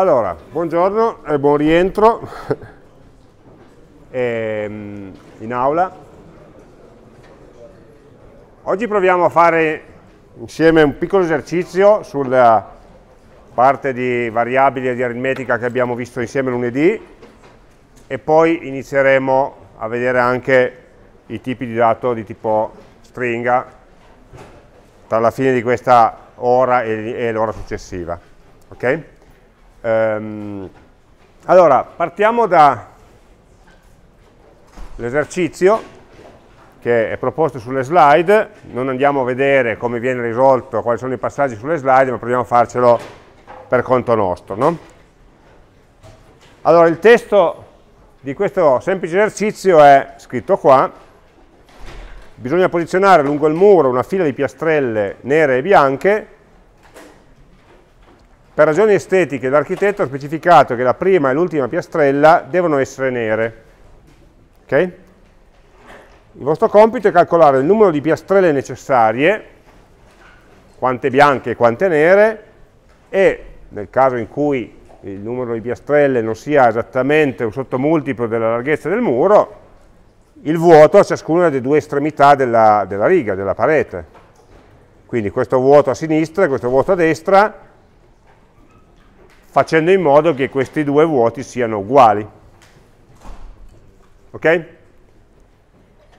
Allora, buongiorno e buon rientro ehm, in aula. Oggi proviamo a fare insieme un piccolo esercizio sulla parte di variabili e di aritmetica che abbiamo visto insieme lunedì e poi inizieremo a vedere anche i tipi di dato di tipo stringa tra la fine di questa ora e l'ora successiva. Okay? Ehm, allora, partiamo dall'esercizio che è proposto sulle slide, non andiamo a vedere come viene risolto, quali sono i passaggi sulle slide, ma proviamo a farcelo per conto nostro. No? Allora, il testo di questo semplice esercizio è scritto qua, bisogna posizionare lungo il muro una fila di piastrelle nere e bianche per ragioni estetiche l'architetto ha specificato che la prima e l'ultima piastrella devono essere nere. Okay? Il vostro compito è calcolare il numero di piastrelle necessarie, quante bianche e quante nere, e nel caso in cui il numero di piastrelle non sia esattamente un sottomultiplo della larghezza del muro, il vuoto a ciascuna delle due estremità della, della riga, della parete. Quindi questo vuoto a sinistra e questo vuoto a destra facendo in modo che questi due vuoti siano uguali. Ok?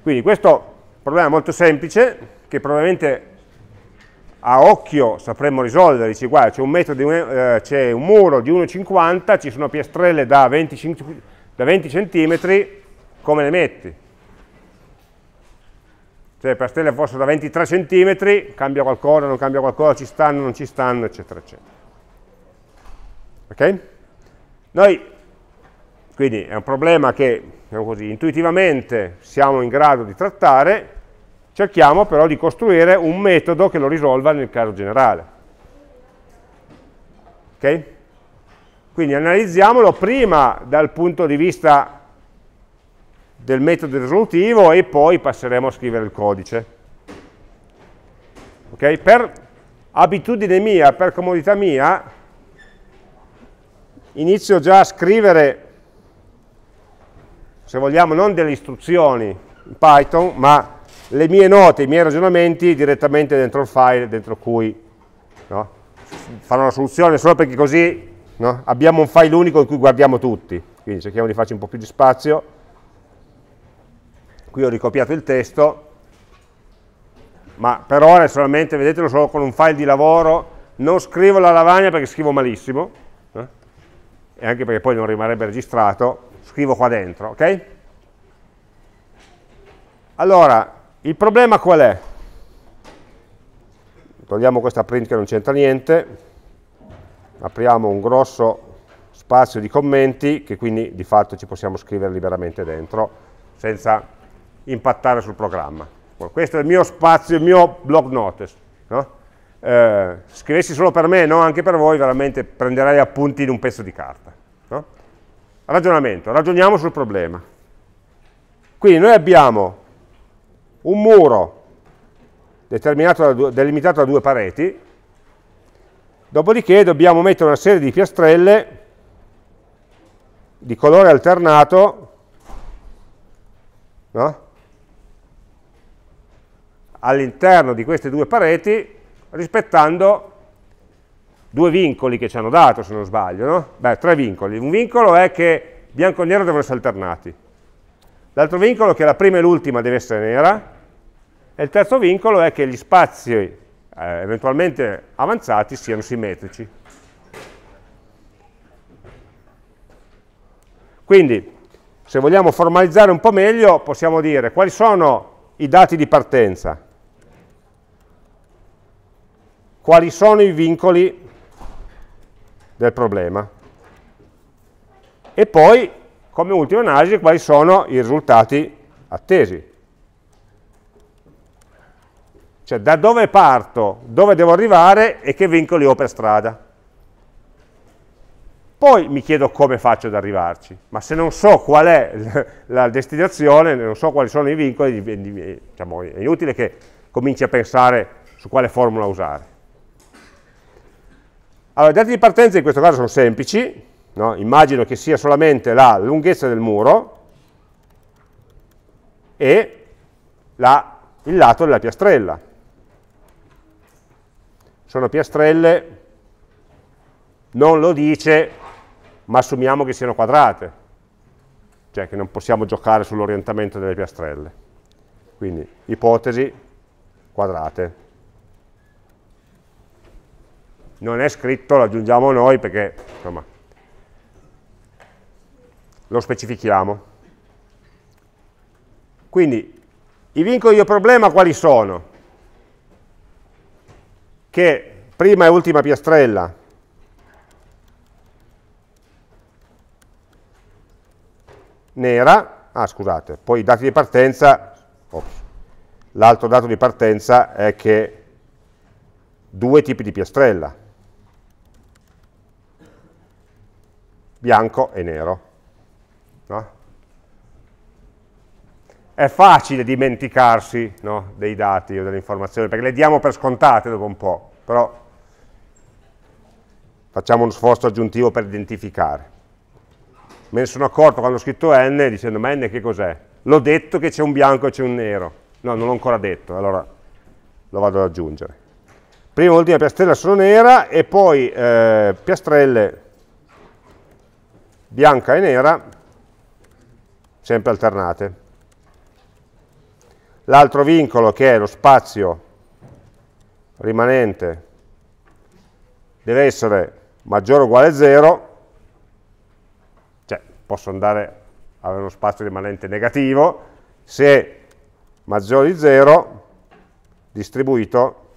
Quindi questo è un problema molto semplice che probabilmente a occhio sapremmo risolvere, dici guarda c'è un, eh, un, muro di 1,50, ci sono piastrelle da 20, da 20 cm, come le metti? Se le piastrelle fossero da 23 cm, cambia qualcosa, non cambia qualcosa, ci stanno, non ci stanno, eccetera, eccetera. Okay? Noi, quindi è un problema che diciamo così, intuitivamente siamo in grado di trattare, cerchiamo però di costruire un metodo che lo risolva nel caso generale. Ok? Quindi analizziamolo prima dal punto di vista del metodo risolutivo e poi passeremo a scrivere il codice. Okay? Per abitudine mia, per comodità mia, inizio già a scrivere, se vogliamo, non delle istruzioni in Python, ma le mie note, i miei ragionamenti direttamente dentro il file dentro cui no? farò una soluzione solo perché così no? abbiamo un file unico in cui guardiamo tutti. Quindi cerchiamo di farci un po' più di spazio. Qui ho ricopiato il testo, ma per ora solamente, vedetelo solo con un file di lavoro, non scrivo la lavagna perché scrivo malissimo, e anche perché poi non rimarrebbe registrato, scrivo qua dentro, ok? Allora, il problema qual è? Togliamo questa print che non c'entra niente, apriamo un grosso spazio di commenti che quindi di fatto ci possiamo scrivere liberamente dentro senza impattare sul programma. Questo è il mio spazio, il mio blog notice. No? eh, scrivessi solo per me, no anche per voi, veramente prenderei appunti in un pezzo di carta. No? Ragionamento, ragioniamo sul problema. Quindi noi abbiamo un muro da, delimitato da due pareti, dopodiché dobbiamo mettere una serie di piastrelle di colore alternato no? all'interno di queste due pareti rispettando due vincoli che ci hanno dato, se non sbaglio, no? Beh, tre vincoli. Un vincolo è che bianco e nero devono essere alternati. L'altro vincolo è che la prima e l'ultima deve essere nera. E il terzo vincolo è che gli spazi eh, eventualmente avanzati siano simmetrici. Quindi, se vogliamo formalizzare un po' meglio, possiamo dire quali sono i dati di partenza quali sono i vincoli del problema e poi come ultima analisi quali sono i risultati attesi. Cioè da dove parto, dove devo arrivare e che vincoli ho per strada. Poi mi chiedo come faccio ad arrivarci, ma se non so qual è la destinazione, non so quali sono i vincoli, diciamo, è inutile che cominci a pensare su quale formula usare. Allora, i dati di partenza in questo caso sono semplici, no? immagino che sia solamente la lunghezza del muro e la, il lato della piastrella. Sono piastrelle, non lo dice, ma assumiamo che siano quadrate, cioè che non possiamo giocare sull'orientamento delle piastrelle. Quindi ipotesi quadrate non è scritto, lo aggiungiamo noi perché insomma, lo specifichiamo. Quindi i vincoli di problema quali sono? Che prima e ultima piastrella nera, ah scusate, poi i dati di partenza, oh, l'altro dato di partenza è che due tipi di piastrella, bianco e nero. No? È facile dimenticarsi no, dei dati o delle informazioni, perché le diamo per scontate dopo un po', però facciamo uno sforzo aggiuntivo per identificare. Me ne sono accorto quando ho scritto n, dicendo ma n che cos'è? L'ho detto che c'è un bianco e c'è un nero. No, non l'ho ancora detto, allora lo vado ad aggiungere. Prima vuol dire piastrella sono nera e poi eh, piastrelle bianca e nera, sempre alternate. L'altro vincolo, che è lo spazio rimanente, deve essere maggiore o uguale a 0, cioè posso andare a avere uno spazio rimanente negativo, se maggiore di 0 distribuito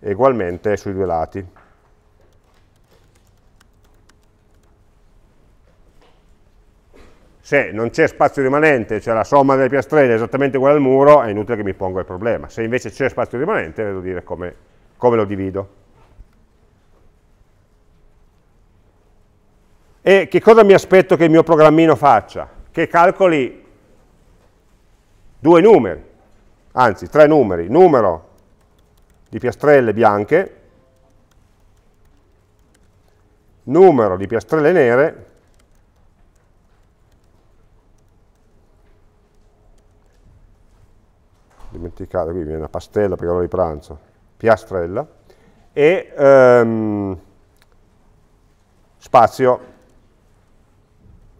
ugualmente sui due lati. se non c'è spazio rimanente, cioè la somma delle piastrelle è esattamente uguale al muro, è inutile che mi ponga il problema. Se invece c'è spazio rimanente, devo dire come, come lo divido. E che cosa mi aspetto che il mio programmino faccia? Che calcoli due numeri, anzi tre numeri, numero di piastrelle bianche, numero di piastrelle nere dimenticato, qui viene una pastella perché ora di pranzo, piastrella, e ehm, spazio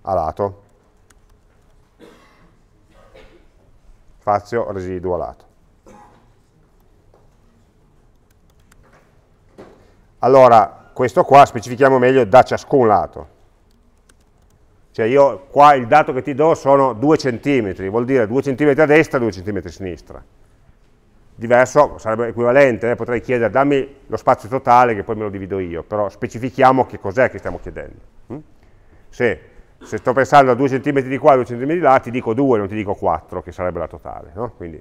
a lato, spazio residuo a lato. Allora, questo qua specifichiamo meglio da ciascun lato, cioè io qua il dato che ti do sono 2 cm, vuol dire 2 cm a destra e 2 cm a sinistra. Diverso sarebbe equivalente, eh? potrei chiedere dammi lo spazio totale che poi me lo divido io, però specifichiamo che cos'è che stiamo chiedendo. Hm? Se, se, sto pensando a 2 cm di qua e 2 cm di là, ti dico 2, non ti dico 4, che sarebbe la totale. No? Quindi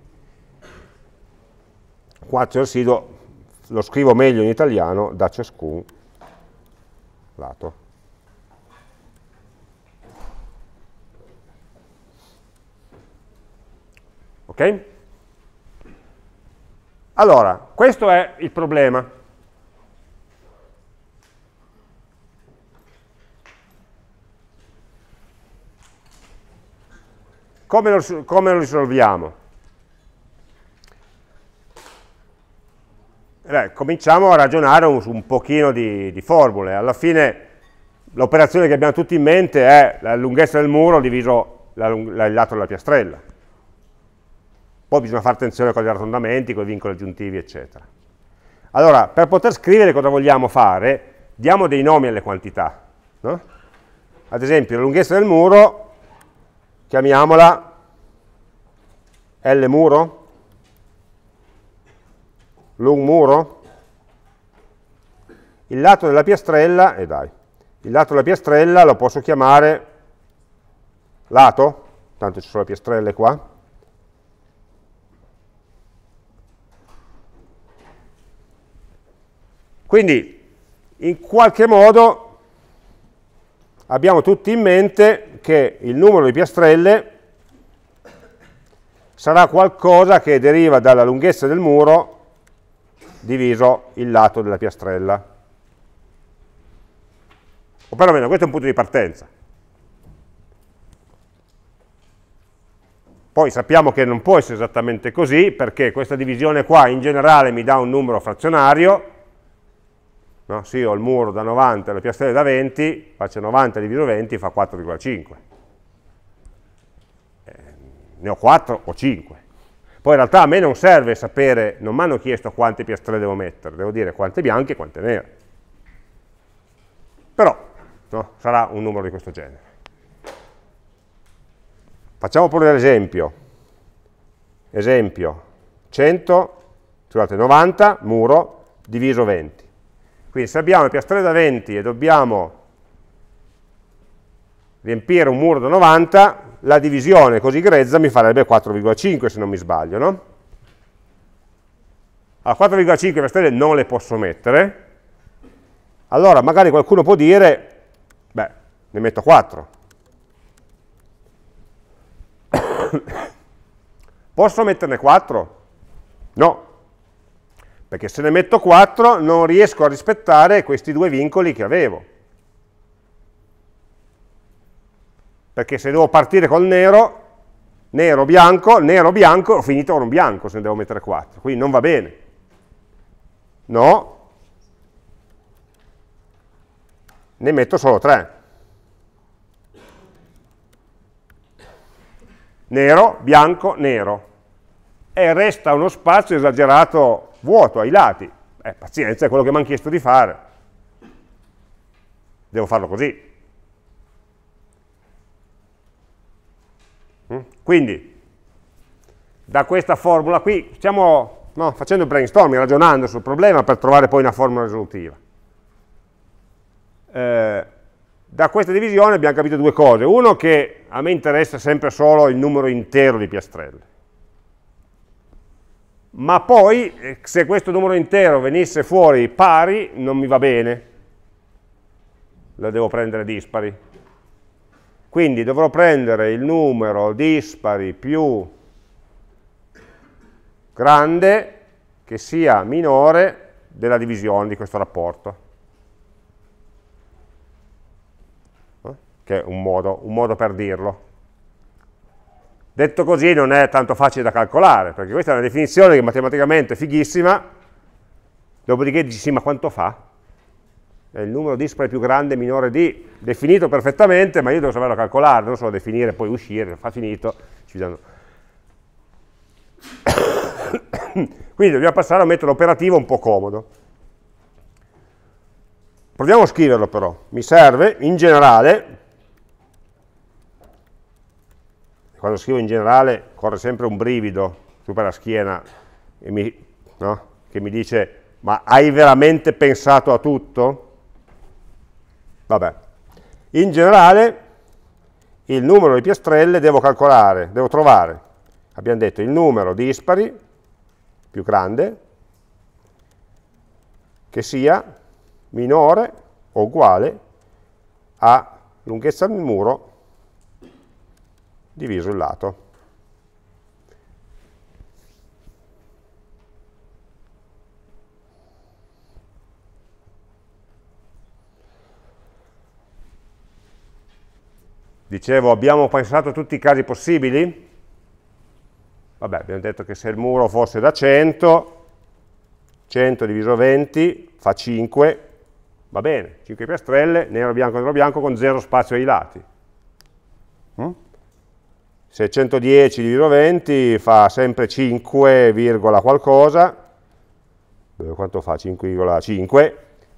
4 residuo lo scrivo meglio in italiano da ciascun lato. Ok? Allora, questo è il problema. Come lo, come lo risolviamo? Beh, cominciamo a ragionare su un pochino di, di formule. Alla fine l'operazione che abbiamo tutti in mente è la lunghezza del muro diviso la, la, il lato della piastrella. Poi bisogna fare attenzione con gli arrotondamenti, con i vincoli aggiuntivi, eccetera. Allora, per poter scrivere cosa vogliamo fare, diamo dei nomi alle quantità. No? Ad esempio, la lunghezza del muro, chiamiamola L muro, lung muro, il lato della piastrella, e eh dai, il lato della piastrella lo posso chiamare lato, tanto ci sono le piastrelle qua, Quindi in qualche modo abbiamo tutti in mente che il numero di piastrelle sarà qualcosa che deriva dalla lunghezza del muro diviso il lato della piastrella. O perlomeno questo è un punto di partenza. Poi sappiamo che non può essere esattamente così, perché questa divisione qua in generale mi dà un numero frazionario, No? Se io ho il muro da 90 e la piastrella da 20, faccio 90 diviso 20 fa 4,5. Eh, ne ho 4 o 5. Poi in realtà a me non serve sapere, non mi hanno chiesto quante piastrelle devo mettere, devo dire quante bianche e quante nere. Però no? sarà un numero di questo genere. Facciamo pure l'esempio. Esempio, 100, scusate, 90, muro, diviso 20. Quindi se abbiamo le piastrelle da 20 e dobbiamo riempire un muro da 90, la divisione così grezza mi farebbe 4,5 se non mi sbaglio, no? Allora 4,5 piastrelle non le posso mettere, allora magari qualcuno può dire, beh, ne metto 4. posso metterne 4? No, perché se ne metto 4 non riesco a rispettare questi due vincoli che avevo. Perché se devo partire col nero, nero, bianco, nero, bianco, ho finito con un bianco se ne devo mettere 4, quindi non va bene. No, ne metto solo 3. Nero, bianco, nero. E resta uno spazio esagerato vuoto ai lati. Eh, pazienza, è quello che mi hanno chiesto di fare. Devo farlo così. Mm? Quindi, da questa formula qui, stiamo no, facendo il brainstorming, ragionando sul problema per trovare poi una formula risolutiva. Eh, da questa divisione abbiamo capito due cose. Uno, che a me interessa sempre solo il numero intero di piastrelle ma poi eh, se questo numero intero venisse fuori pari non mi va bene, lo devo prendere dispari. Quindi dovrò prendere il numero dispari più grande che sia minore della divisione di questo rapporto. Eh? Che è un modo, un modo per dirlo. Detto così non è tanto facile da calcolare, perché questa è una definizione che matematicamente è fighissima, dopodiché dici sì ma quanto fa? È il numero dispari più grande minore di, definito perfettamente, ma io devo saperlo calcolare, non solo definire, poi uscire, fa finito. Quindi dobbiamo passare a un metodo operativo un po' comodo. Proviamo a scriverlo però, mi serve in generale quando scrivo in generale corre sempre un brivido su per la schiena mi, no? che mi dice ma hai veramente pensato a tutto? Vabbè. In generale il numero di piastrelle devo calcolare, devo trovare, abbiamo detto il numero dispari più grande che sia minore o uguale a lunghezza del muro diviso il lato. Dicevo, abbiamo pensato tutti i casi possibili? Vabbè, abbiamo detto che se il muro fosse da 100, 100 diviso 20 fa 5, va bene, 5 piastrelle, nero, bianco, nero, bianco, con zero spazio ai lati. Mm? 610 diviso 20 fa sempre 5, qualcosa, quanto fa 5,5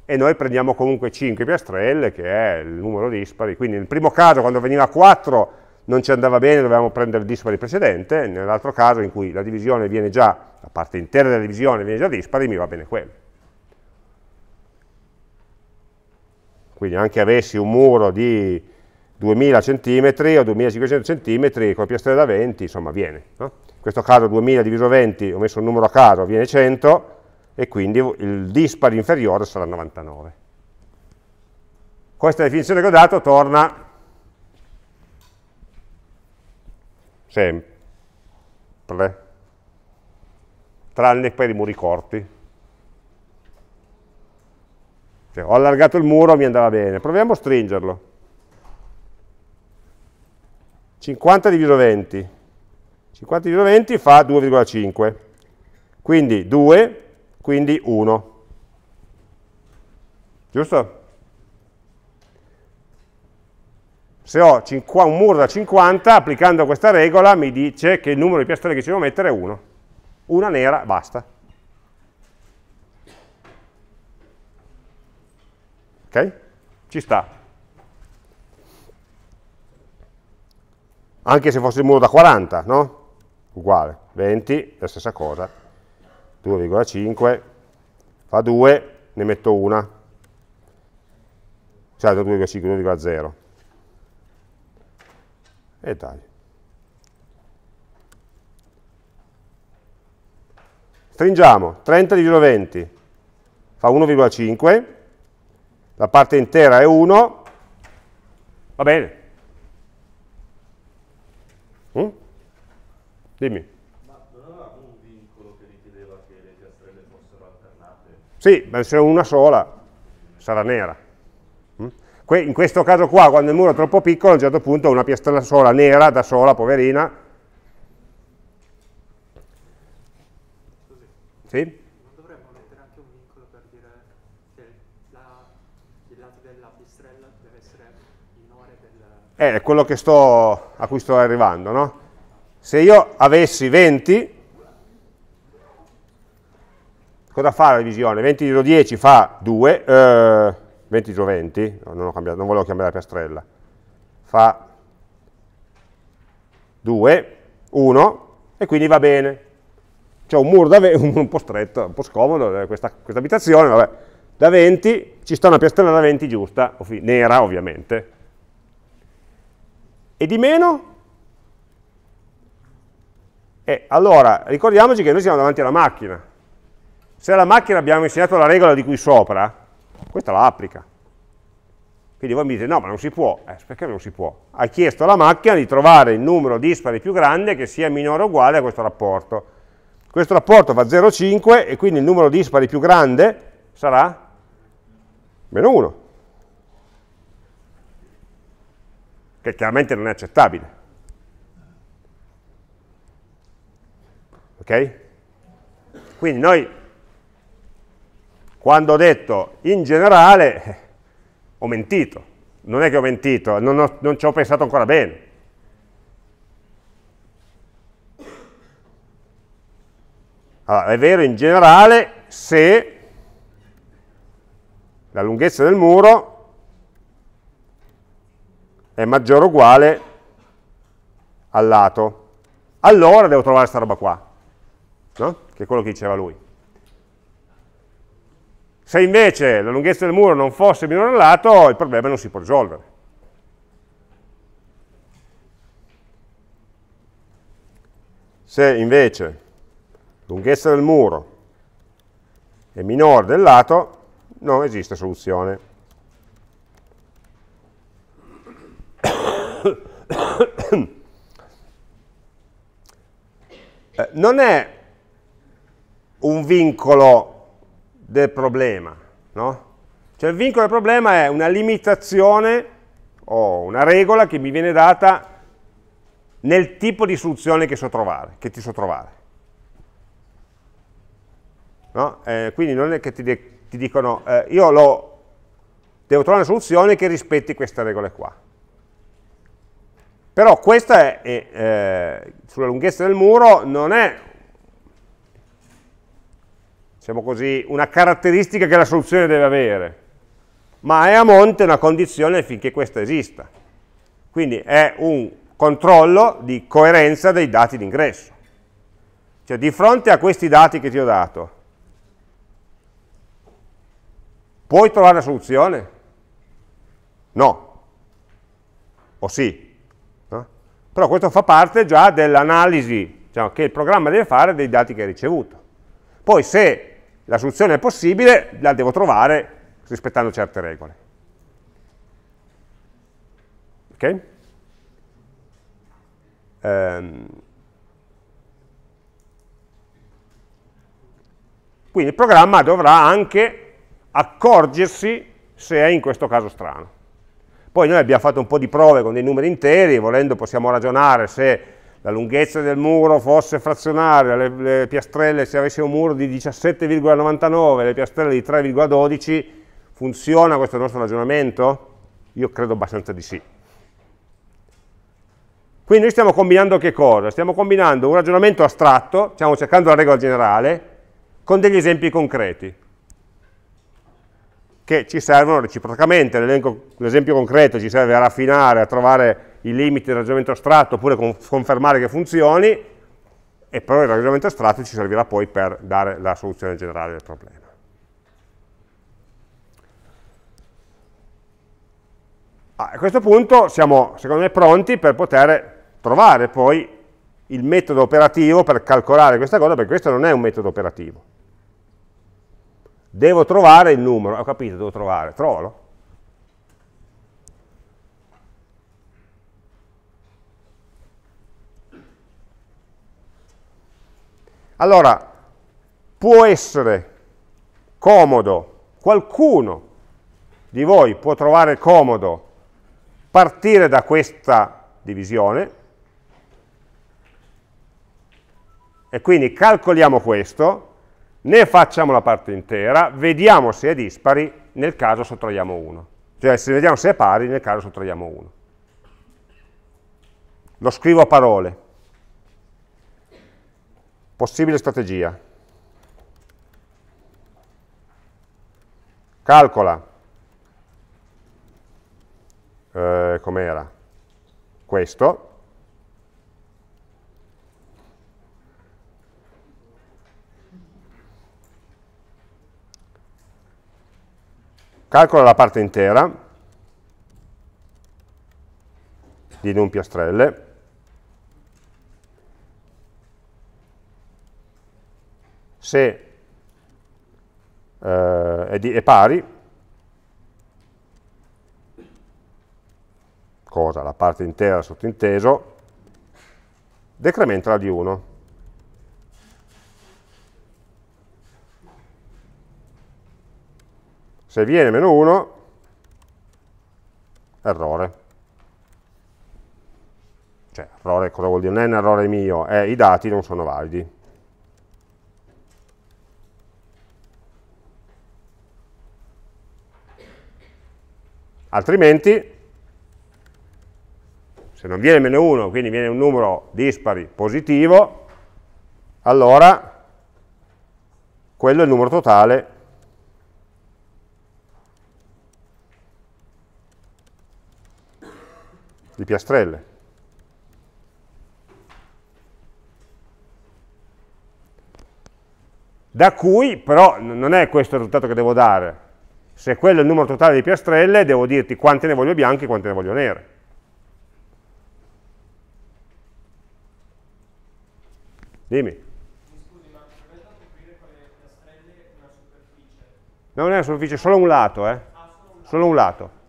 e noi prendiamo comunque 5 piastrelle che è il numero dispari, quindi nel primo caso quando veniva 4 non ci andava bene, dovevamo prendere il dispari precedente, nell'altro caso in cui la divisione viene già, la parte intera della divisione viene già dispari, mi va bene quello. Quindi anche avessi un muro di 2000 cm o 2500 cm con la piastrella da 20, insomma viene. No? In questo caso 2000 diviso 20, ho messo un numero a caso, viene 100 e quindi il dispari inferiore sarà 99. Questa definizione che ho dato torna sempre, tranne per i muri corti. Cioè, ho allargato il muro, mi andava bene. Proviamo a stringerlo. 50 diviso 20, 50 diviso 20 fa 2,5, quindi 2, quindi 1. Giusto? Se ho un muro da 50, applicando questa regola mi dice che il numero di piastrelle che ci devo mettere è 1. Una nera, basta. Ok? Ci sta. anche se fosse il muro da 40, no? Uguale, 20, la stessa cosa, 2,5 fa 2, ne metto una, cioè 2,5, 2,0 e taglio. Stringiamo 30 diviso 20 fa 1,5, la parte intera è 1, va bene, Mm? Dimmi. Ma non avevamo un vincolo che richiedeva che le piastrelle fossero alternate? Sì, ma se una sola sarà nera. Mm? in questo caso qua, quando il muro è troppo piccolo, a un certo punto una piastrella sola, nera, da sola, poverina. Così. Sì? Eh, è quello sto, a cui sto arrivando, no? Se io avessi 20, cosa fa la divisione? 20 diviso 10 fa 2, eh, 20 diviso 20, non, cambiato, non volevo cambiare la piastrella, fa 2, 1 e quindi va bene. C'è un muro da 20, un po' stretto, un po' scomodo eh, questa, questa abitazione, vabbè, da 20 ci sta una piastrella da 20 giusta, nera ovviamente, e di meno? Eh, allora, ricordiamoci che noi siamo davanti alla macchina. Se alla macchina abbiamo insegnato la regola di qui sopra, questa la applica. Quindi voi mi dite, no, ma non si può. Eh, perché non si può? Ha chiesto alla macchina di trovare il numero dispari più grande che sia minore o uguale a questo rapporto. Questo rapporto va 0,5 e quindi il numero dispari più grande sarà meno 1. che chiaramente non è accettabile. Ok? Quindi noi, quando ho detto in generale, ho mentito. Non è che ho mentito, non, ho, non ci ho pensato ancora bene. Allora, è vero in generale se la lunghezza del muro è maggiore o uguale al lato. Allora devo trovare questa roba qua, no? che è quello che diceva lui. Se invece la lunghezza del muro non fosse minore al lato, il problema non si può risolvere. Se invece la lunghezza del muro è minore del lato, non esiste soluzione. Eh, non è un vincolo del problema, no? Cioè il vincolo del problema è una limitazione o una regola che mi viene data nel tipo di soluzione che so trovare, che ti so trovare. No? Eh, quindi non è che ti, ti dicono, eh, io lo, devo trovare una soluzione che rispetti queste regole qua. Però questa è, è eh, sulla lunghezza del muro non è diciamo così, una caratteristica che la soluzione deve avere, ma è a monte una condizione finché questa esista. Quindi è un controllo di coerenza dei dati d'ingresso. Cioè di fronte a questi dati che ti ho dato, puoi trovare una soluzione? No. O sì? Però questo fa parte già dell'analisi diciamo, che il programma deve fare dei dati che ha ricevuto. Poi se la soluzione è possibile, la devo trovare rispettando certe regole. Ok? Ehm. Quindi il programma dovrà anche accorgersi se è in questo caso strano. Poi noi abbiamo fatto un po' di prove con dei numeri interi, volendo possiamo ragionare se la lunghezza del muro fosse frazionaria, le, le piastrelle, se avessimo un muro di 17,99, le piastrelle di 3,12, funziona questo nostro ragionamento? Io credo abbastanza di sì. Quindi noi stiamo combinando che cosa? Stiamo combinando un ragionamento astratto, stiamo cercando la regola generale, con degli esempi concreti che ci servono reciprocamente, l'esempio concreto ci serve a raffinare, a trovare i limiti del ragionamento astratto oppure confermare che funzioni e però il ragionamento astratto ci servirà poi per dare la soluzione generale del problema. Ah, a questo punto siamo, secondo me, pronti per poter trovare poi il metodo operativo per calcolare questa cosa, perché questo non è un metodo operativo. Devo trovare il numero, ho capito, devo trovare, trovalo. Allora, può essere comodo, qualcuno di voi può trovare comodo partire da questa divisione, e quindi calcoliamo questo, ne facciamo la parte intera, vediamo se è dispari, nel caso sottraiamo 1. Cioè se vediamo se è pari, nel caso sottraiamo 1. Lo scrivo a parole. Possibile strategia. Calcola. Eh, com'era? Questo. calcola la parte intera di un piastrelle, se eh, è, di, è pari, cosa? La parte intera sottinteso, decrementala di 1. Se viene meno 1, errore. Cioè, errore cosa vuol dire? Non è un errore mio, è i dati non sono validi. Altrimenti, se non viene meno 1, quindi viene un numero dispari positivo, allora quello è il numero totale di piastrelle. Da cui, però, non è questo il risultato che devo dare. Se quello è il numero totale di piastrelle, devo dirti quante ne voglio bianche e quante ne voglio nere. Dimmi. Non è una superficie, solo un lato, eh? Ah, solo un lato.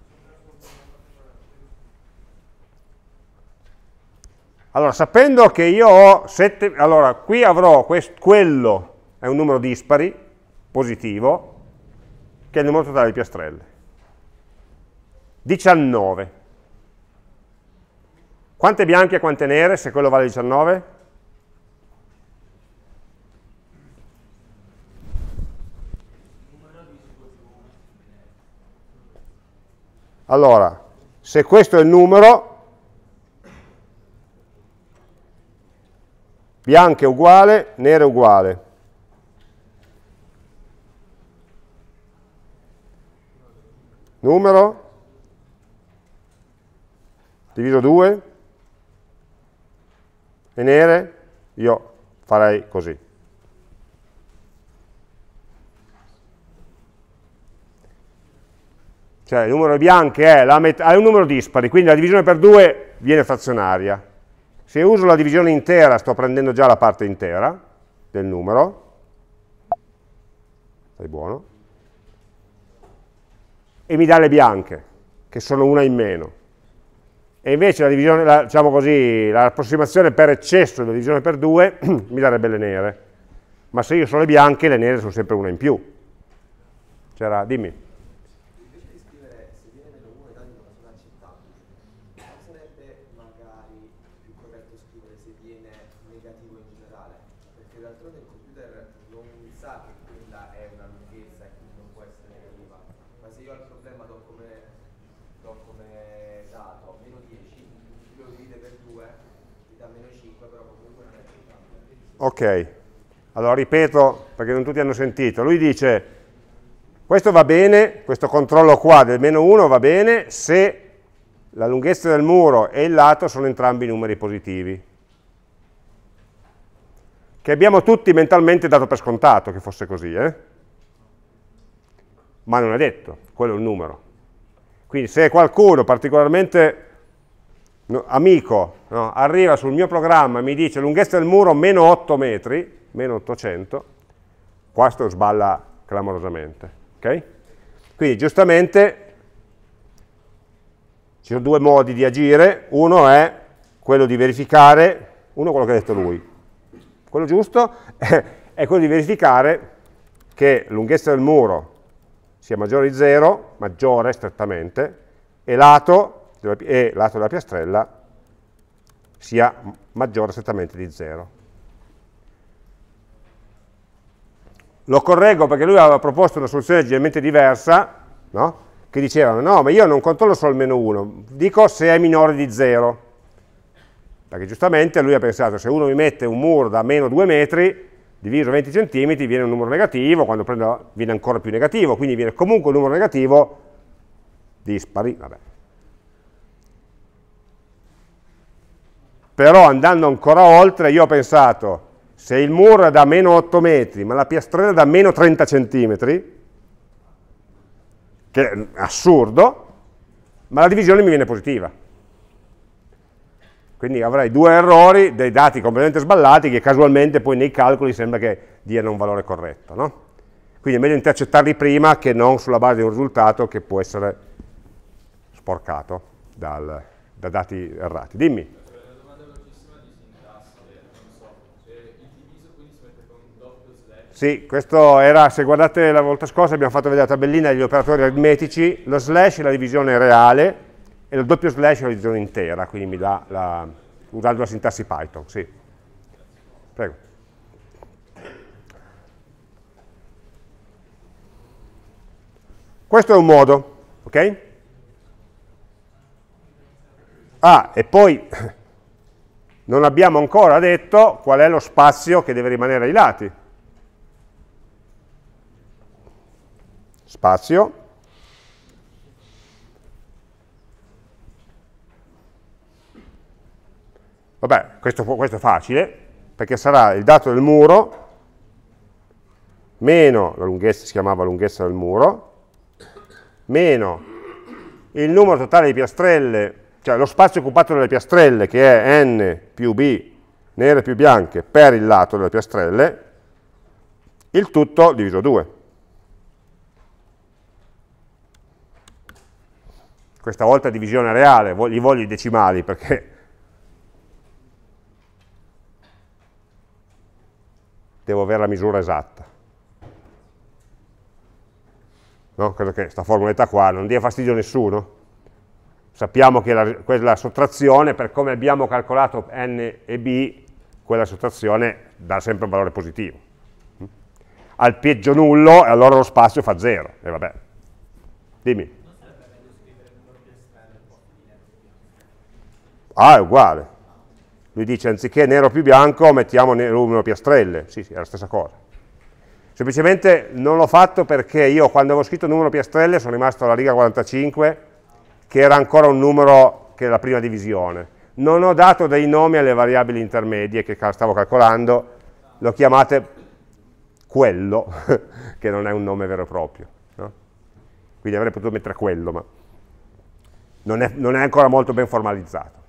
Allora, sapendo che io ho 7, allora qui avrò questo, quello è un numero dispari, positivo, che è il numero totale di piastrelle. 19. Quante bianche e quante nere se quello vale 19? Allora, se questo è il numero, bianca è uguale, nera è uguale. Numero? Diviso 2? E nere? Io farei così. Cioè il numero di bianche è, la metà, è un numero dispari, quindi la divisione per 2 viene frazionaria. Se uso la divisione intera sto prendendo già la parte intera del numero, stai buono, e mi dà le bianche, che sono una in meno. E invece la divisione, la, diciamo così, l'approssimazione per eccesso della divisione per 2 mi darebbe le nere. Ma se io sono le bianche, le nere sono sempre una in più. C'era, dimmi. Ok, allora ripeto perché non tutti hanno sentito. Lui dice, questo va bene, questo controllo qua del meno 1 va bene se la lunghezza del muro e il lato sono entrambi numeri positivi, che abbiamo tutti mentalmente dato per scontato che fosse così, eh? ma non è detto, quello è un numero. Quindi se qualcuno particolarmente no, amico no, arriva sul mio programma e mi dice lunghezza del muro meno 8 metri, meno 800, questo sballa clamorosamente. Okay? Quindi giustamente ci sono due modi di agire, uno è quello di verificare, uno è quello che ha detto lui, quello giusto è quello di verificare che lunghezza del muro sia maggiore di 0, maggiore strettamente, e lato della, e lato della piastrella sia maggiore strettamente di 0. Lo correggo perché lui aveva proposto una soluzione leggermente diversa, no? che dicevano, no, ma io non controllo solo il meno 1, dico se è minore di 0. Perché giustamente lui ha pensato, se uno mi mette un muro da meno 2 metri, diviso 20 cm viene un numero negativo, quando prendo viene ancora più negativo, quindi viene comunque un numero negativo dispari, vabbè. però andando ancora oltre io ho pensato, se il muro è da meno 8 metri, ma la piastrella è da meno 30 centimetri, che è assurdo, ma la divisione mi viene positiva. Quindi avrei due errori, dei dati completamente sballati, che casualmente poi nei calcoli sembra che diano un valore corretto. No? Quindi è meglio intercettarli prima che non sulla base di un risultato che può essere sporcato dal, da dati errati. Dimmi. Sì, questo era, se guardate la volta scorsa abbiamo fatto vedere la tabellina degli operatori aritmetici, lo slash è la divisione reale e lo doppio slash è la divisione intera, quindi mi dà la, usando la sintassi Python, sì. Prego. Questo è un modo, ok? Ah, e poi non abbiamo ancora detto qual è lo spazio che deve rimanere ai lati. spazio, Vabbè, questo, questo, è facile, perché sarà il dato del muro meno la lunghezza, si chiamava lunghezza del muro, meno il numero totale di piastrelle, cioè lo spazio occupato dalle piastrelle, che è n più b, nere più bianche, per il lato delle piastrelle, il tutto diviso 2. questa volta divisione reale, gli voglio i decimali perché devo avere la misura esatta. No? Credo che questa formuletta qua non dia fastidio a nessuno. Sappiamo che la, quella sottrazione, per come abbiamo calcolato n e b, quella sottrazione dà sempre un valore positivo. Al peggio nullo, e allora lo spazio fa zero. E vabbè, dimmi. A ah, è uguale. Lui dice anziché nero più bianco mettiamo nero meno piastrelle. Sì, sì, è la stessa cosa. Semplicemente non l'ho fatto perché io quando avevo scritto numero piastrelle sono rimasto alla riga 45 che era ancora un numero che è la prima divisione. Non ho dato dei nomi alle variabili intermedie che stavo calcolando, lo chiamate quello, che non è un nome vero e proprio. No? Quindi avrei potuto mettere quello, ma non è, non è ancora molto ben formalizzato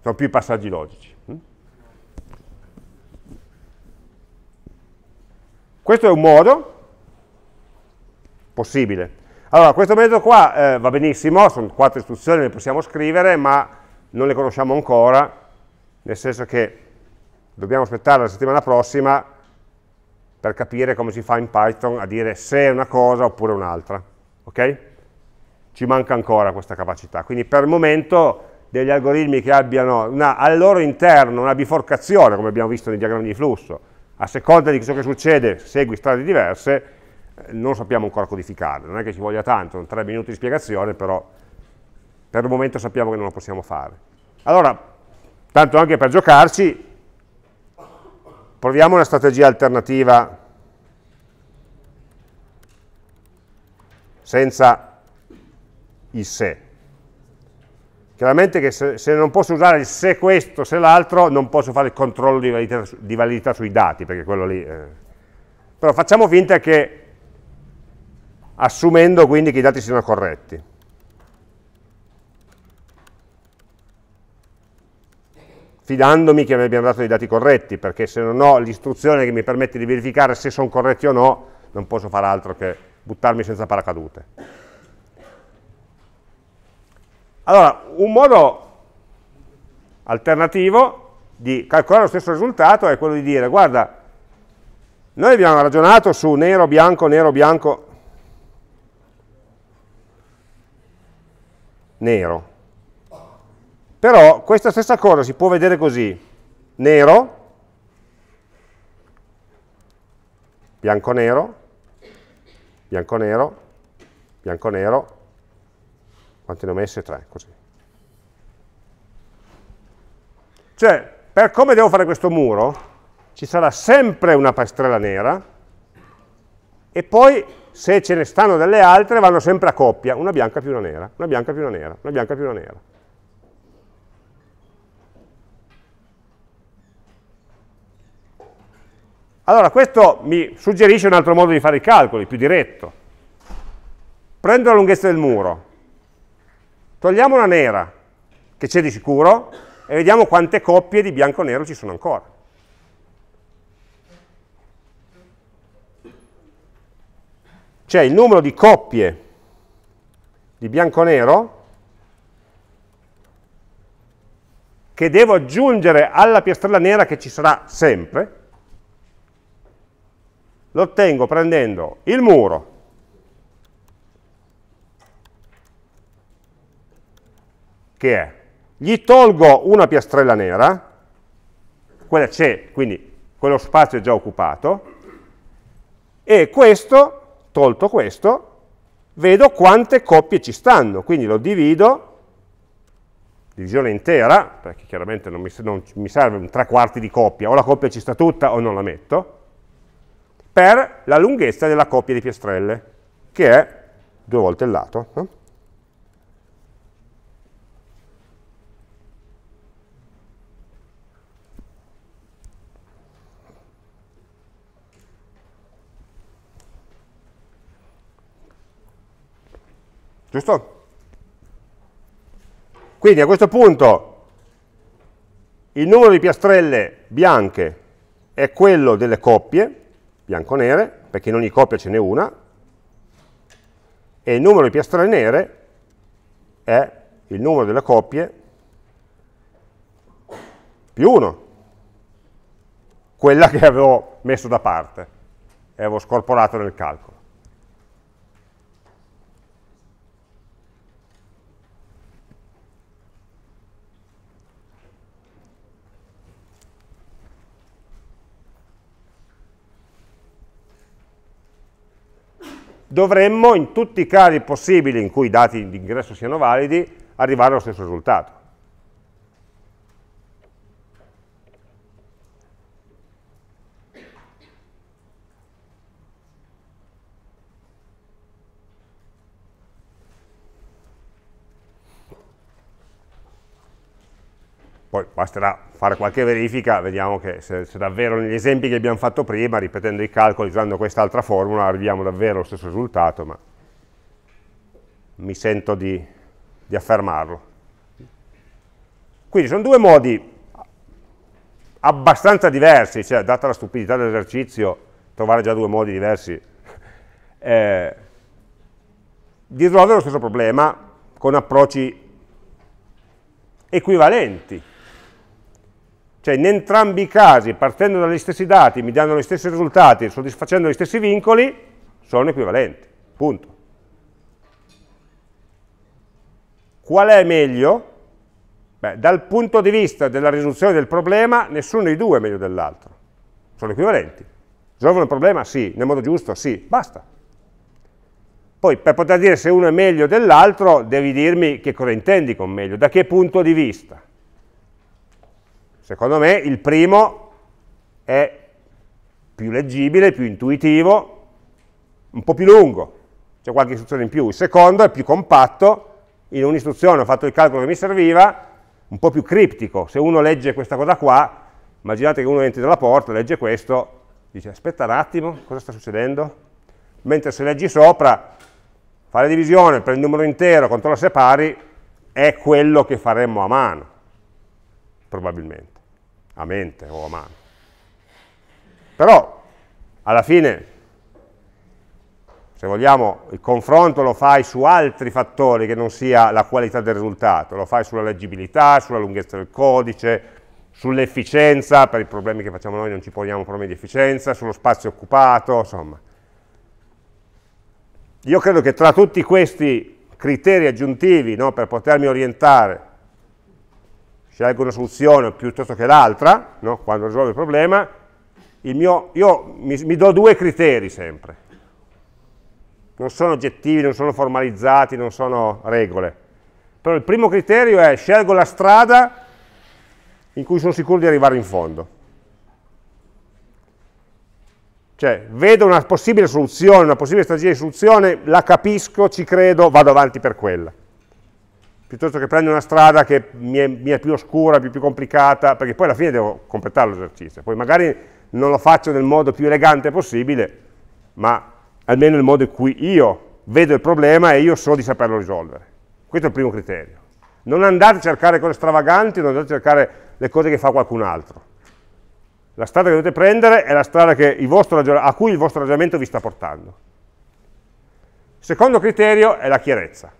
sono più i passaggi logici. Hm? Questo è un modo possibile. Allora, questo metodo qua eh, va benissimo, sono quattro istruzioni, le possiamo scrivere, ma non le conosciamo ancora, nel senso che dobbiamo aspettare la settimana prossima per capire come si fa in Python a dire se è una cosa oppure un'altra. Ok? Ci manca ancora questa capacità. Quindi per il momento degli algoritmi che abbiano una, al loro interno una biforcazione, come abbiamo visto nei diagrammi di flusso, a seconda di ciò che succede segui strade diverse, eh, non sappiamo ancora codificarle, non è che ci voglia tanto, tre minuti di spiegazione, però per il momento sappiamo che non lo possiamo fare. Allora, tanto anche per giocarci, proviamo una strategia alternativa senza il se. Chiaramente che se, se, non posso usare il se questo, se l'altro, non posso fare il controllo di validità, di validità sui dati, perché quello lì... Eh. Però facciamo finta che, assumendo quindi che i dati siano corretti. Fidandomi che mi abbiano dato dei dati corretti, perché se non ho l'istruzione che mi permette di verificare se sono corretti o no, non posso fare altro che buttarmi senza paracadute. Allora, un modo alternativo di calcolare lo stesso risultato è quello di dire, guarda, noi abbiamo ragionato su nero, bianco, nero, bianco, nero. Però questa stessa cosa si può vedere così, nero, bianco-nero, bianco-nero, bianco-nero, quante ne ho messe? Tre, così. Cioè, per come devo fare questo muro, ci sarà sempre una pastrella nera e poi se ce ne stanno delle altre vanno sempre a coppia, una bianca più una nera, una bianca più una nera, una bianca più una nera. Allora, questo mi suggerisce un altro modo di fare i calcoli, più diretto. Prendo la lunghezza del muro, Togliamo la nera, che c'è di sicuro, e vediamo quante coppie di bianco nero ci sono ancora. Cioè il numero di coppie di bianco nero che devo aggiungere alla piastrella nera che ci sarà sempre, lo ottengo prendendo il muro che è, gli tolgo una piastrella nera, quella c'è, quindi quello spazio è già occupato, e questo, tolto questo, vedo quante coppie ci stanno, quindi lo divido, divisione intera, perché chiaramente non mi, non mi serve un tre quarti di coppia, o la coppia ci sta tutta o non la metto, per la lunghezza della coppia di piastrelle, che è due volte il lato. Giusto? Quindi a questo punto il numero di piastrelle bianche è quello delle coppie, bianco-nere, perché in ogni coppia ce n'è una, e il numero di piastrelle nere è il numero delle coppie più 1, quella che avevo messo da parte e avevo scorporato nel calcolo. dovremmo in tutti i casi possibili in cui i dati di ingresso siano validi arrivare allo stesso risultato. Poi basterà fare qualche verifica, vediamo che se, se davvero negli esempi che abbiamo fatto prima, ripetendo i calcoli usando quest'altra formula, arriviamo davvero allo stesso risultato, ma mi sento di, di affermarlo. Quindi sono due modi abbastanza diversi, cioè data la stupidità dell'esercizio, trovare già due modi diversi, eh, di risolvere lo stesso problema con approcci equivalenti. Cioè in entrambi i casi, partendo dagli stessi dati, mi danno gli stessi risultati, soddisfacendo gli stessi vincoli, sono equivalenti, punto. Qual è meglio? Beh, dal punto di vista della risoluzione del problema, nessuno dei due è meglio dell'altro. Sono equivalenti. Risolvono il problema? Sì. Nel modo giusto? Sì. Basta. Poi, per poter dire se uno è meglio dell'altro, devi dirmi che cosa intendi con meglio, da che punto di vista. Secondo me il primo è più leggibile, più intuitivo, un po' più lungo, c'è qualche istruzione in più. Il secondo è più compatto, in un'istruzione ho fatto il calcolo che mi serviva, un po' più criptico. Se uno legge questa cosa qua, immaginate che uno entri dalla porta, legge questo, dice aspetta un attimo, cosa sta succedendo? Mentre se leggi sopra, fare divisione, prendi il numero intero, controllo separi, è quello che faremmo a mano, probabilmente a mente o a mano. Però, alla fine, se vogliamo, il confronto lo fai su altri fattori che non sia la qualità del risultato, lo fai sulla leggibilità, sulla lunghezza del codice, sull'efficienza, per i problemi che facciamo noi non ci poniamo problemi di efficienza, sullo spazio occupato, insomma. Io credo che tra tutti questi criteri aggiuntivi no, per potermi orientare scelgo una soluzione piuttosto che l'altra, no? quando risolvo il problema, il mio, io mi, mi do due criteri sempre. Non sono oggettivi, non sono formalizzati, non sono regole. Però il primo criterio è scelgo la strada in cui sono sicuro di arrivare in fondo. Cioè, vedo una possibile soluzione, una possibile strategia di soluzione, la capisco, ci credo, vado avanti per quella piuttosto che prendere una strada che mi è, mi è più oscura, più, più complicata, perché poi alla fine devo completare l'esercizio. Poi magari non lo faccio nel modo più elegante possibile, ma almeno nel modo in cui io vedo il problema e io so di saperlo risolvere. Questo è il primo criterio. Non andate a cercare cose stravaganti, non andate a cercare le cose che fa qualcun altro. La strada che dovete prendere è la strada a cui il vostro ragionamento vi sta portando. secondo criterio è la chiarezza.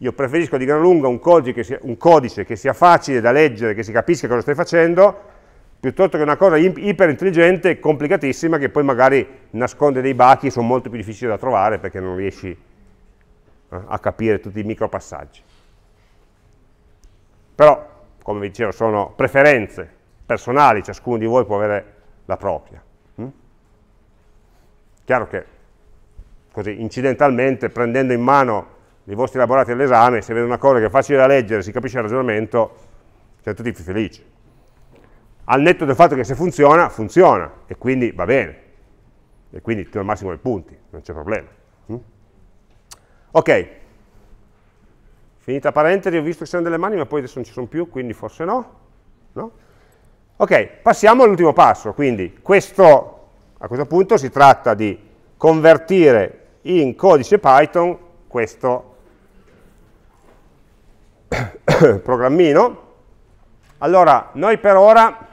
Io preferisco di gran lunga un codice, che sia, codice che sia facile da leggere, che si capisca cosa stai facendo, piuttosto che una cosa iperintelligente e complicatissima che poi magari nasconde dei bachi, e sono molto più difficili da trovare perché non riesci a capire tutti i micropassaggi. Però, come vi dicevo, sono preferenze personali, ciascuno di voi può avere la propria. Mm? Chiaro che così incidentalmente prendendo in mano dei vostri elaborati all'esame, se vedo una cosa che è facile da leggere, si capisce il ragionamento, siete tutti più felici. Al netto del fatto che se funziona, funziona, e quindi va bene. E quindi tiro al massimo dei punti, non c'è problema. Mm? Ok, finita parentesi, ho visto che c'erano delle mani, ma poi adesso non ci sono più, quindi forse no. no? Ok, passiamo all'ultimo passo, quindi questo, a questo punto si tratta di convertire in codice Python questo programmino. Allora, noi per ora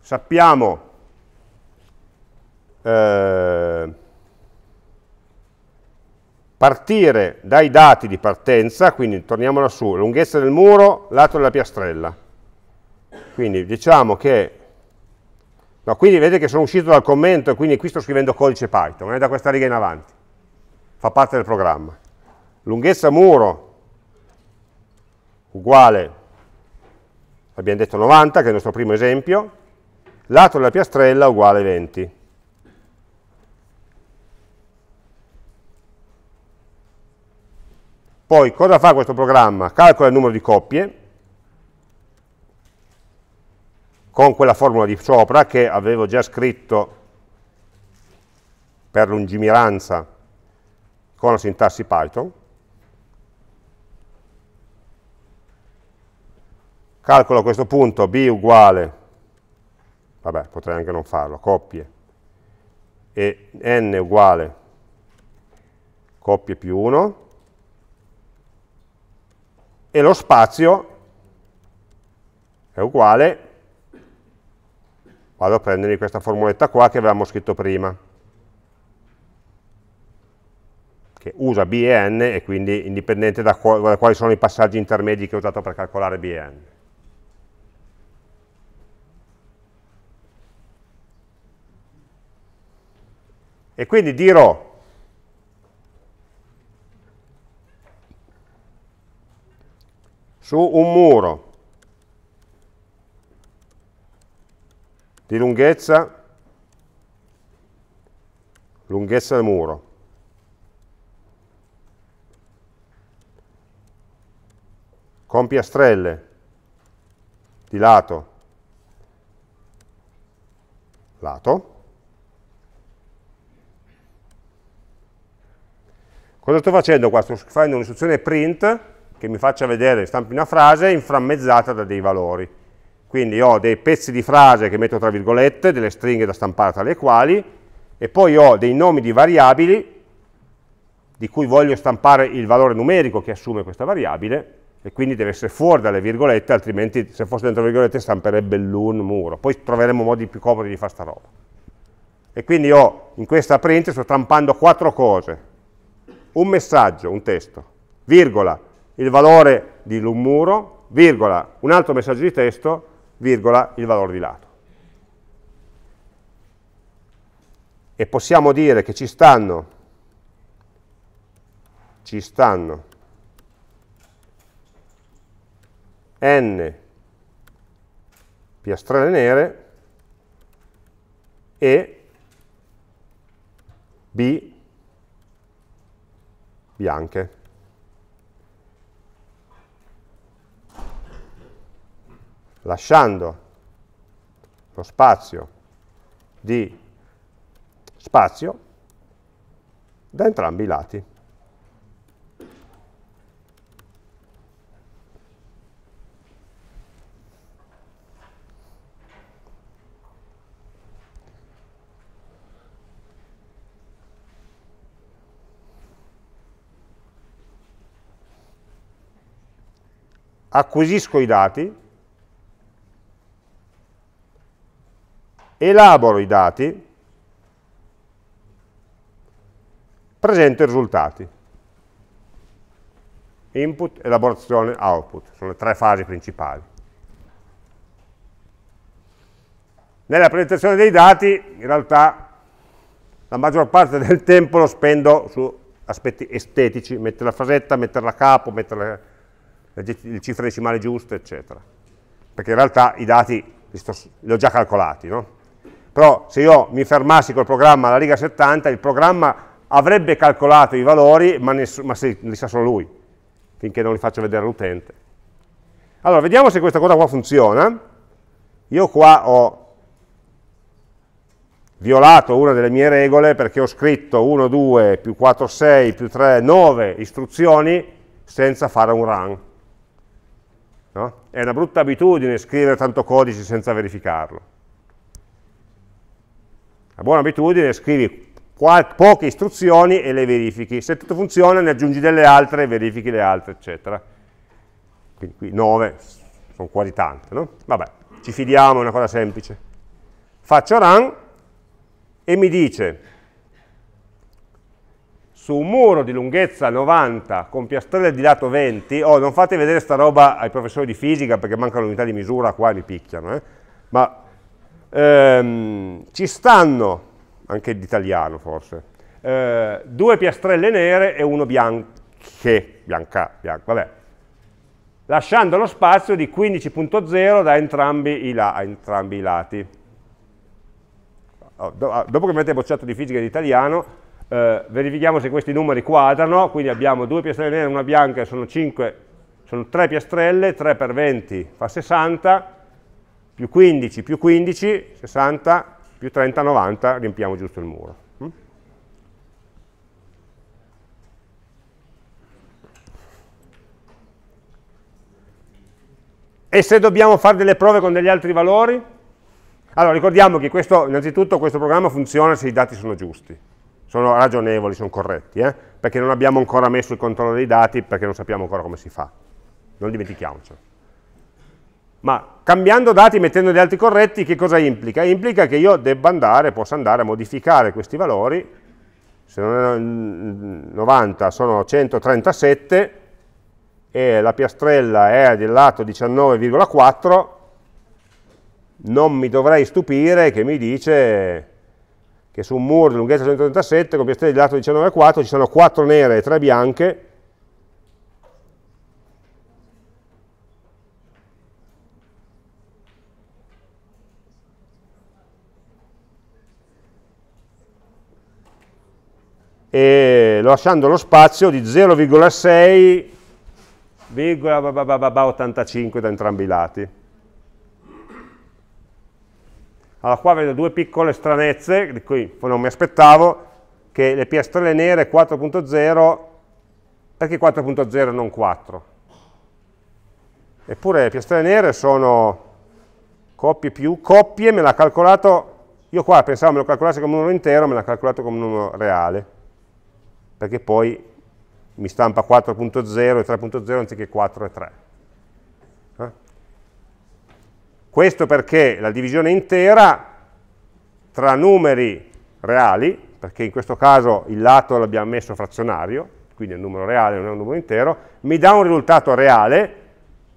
sappiamo eh, partire dai dati di partenza, quindi torniamo lassù, lunghezza del muro, lato della piastrella. Quindi diciamo che, no, quindi vedete che sono uscito dal commento e quindi qui sto scrivendo codice Python, è eh, da questa riga in avanti, fa parte del programma. Lunghezza muro, uguale, abbiamo detto 90, che è il nostro primo esempio, lato della piastrella uguale 20. Poi cosa fa questo programma? Calcola il numero di coppie con quella formula di sopra che avevo già scritto per lungimiranza con la sintassi Python Calcolo a questo punto b uguale, vabbè potrei anche non farlo, coppie, e n uguale coppie più 1, e lo spazio è uguale, vado a prendere questa formuletta qua che avevamo scritto prima, che usa B e N e quindi indipendente da quali sono i passaggi intermedi che ho usato per calcolare B e N. E quindi dirò su un muro di lunghezza, lunghezza del muro, con piastrelle di lato, lato, Cosa sto facendo qua? Sto facendo un'istruzione print che mi faccia vedere, stampi una frase inframmezzata da dei valori. Quindi ho dei pezzi di frase che metto tra virgolette, delle stringhe da stampare tra le quali, e poi ho dei nomi di variabili di cui voglio stampare il valore numerico che assume questa variabile, e quindi deve essere fuori dalle virgolette, altrimenti se fosse dentro le virgolette stamperebbe l'un muro. Poi troveremo modi più comodi di fare sta roba. E quindi ho in questa print sto stampando quattro cose, un messaggio, un testo, virgola, il valore di un muro, virgola, un altro messaggio di testo, virgola, il valore di lato. E possiamo dire che ci stanno, ci stanno n piastrelle nere e b bianche. Lasciando lo spazio di spazio da entrambi i lati. acquisisco i dati, elaboro i dati, presento i risultati. Input, elaborazione, output, sono le tre fasi principali. Nella presentazione dei dati, in realtà, la maggior parte del tempo lo spendo su aspetti estetici, mettere la frasetta, metterla a capo, mettere il cifra decimale giusto, eccetera. Perché in realtà i dati li, ho già calcolati, no? Però se io mi fermassi col programma alla riga 70, il programma avrebbe calcolato i valori, ma, ma sì, li sa solo lui, finché non li faccio vedere all'utente. Allora, vediamo se questa cosa qua funziona. Io qua ho violato una delle mie regole perché ho scritto 1, 2, più 4, 6, più 3, 9 istruzioni senza fare un run. No? È una brutta abitudine scrivere tanto codice senza verificarlo. La buona abitudine è scrivi poche istruzioni e le verifichi. Se tutto funziona ne aggiungi delle altre, verifichi le altre, eccetera. Quindi qui 9 sono quasi tante, no? Vabbè, ci fidiamo, è una cosa semplice. Faccio run e mi dice su un muro di lunghezza 90 con piastrelle di lato 20, oh non fate vedere sta roba ai professori di fisica perché mancano unità di misura qua e mi picchiano, eh? ma ehm, ci stanno, anche d'italiano forse, eh, due piastrelle nere e uno bianche, bianca, bianca, vabbè, lasciando lo spazio di 15.0 da entrambi i, la, entrambi i lati. Oh, ah, dopo che mi avete bocciato di fisica e di italiano, eh, verifichiamo se questi numeri quadrano, quindi abbiamo due piastrelle nere e una bianca, sono, 5, sono 3 piastrelle, 3 per 20 fa 60, più 15 più 15, 60, più 30, 90, riempiamo giusto il muro. Mm? E se dobbiamo fare delle prove con degli altri valori? Allora, ricordiamo che questo, innanzitutto questo programma funziona se i dati sono giusti sono ragionevoli, sono corretti, eh? perché non abbiamo ancora messo il controllo dei dati, perché non sappiamo ancora come si fa, non dimentichiamocelo. Ma cambiando dati, mettendo gli altri corretti, che cosa implica? Implica che io debba andare, possa andare a modificare questi valori, se non è 90 mm, mm, sono 137 e la piastrella è del lato 19,4, non mi dovrei stupire che mi dice che su un muro di lunghezza 137 con piastrelle di lato 19,4 ci sono 4 nere e 3 bianche, e lasciando lo spazio di 0,6,85 da entrambi i lati. Allora qua vedo due piccole stranezze, di cui non mi aspettavo, che le piastrelle nere 4.0, perché 4.0 e non 4? Eppure le piastrelle nere sono coppie più, coppie me l'ha calcolato, io qua pensavo me lo calcolasse come un numero intero, me l'ha calcolato come un numero reale, perché poi mi stampa 4.0 e 3.0 anziché 4 e 3. Questo perché la divisione intera tra numeri reali, perché in questo caso il lato l'abbiamo messo frazionario, quindi è un numero reale, non è un numero intero, mi dà un risultato reale,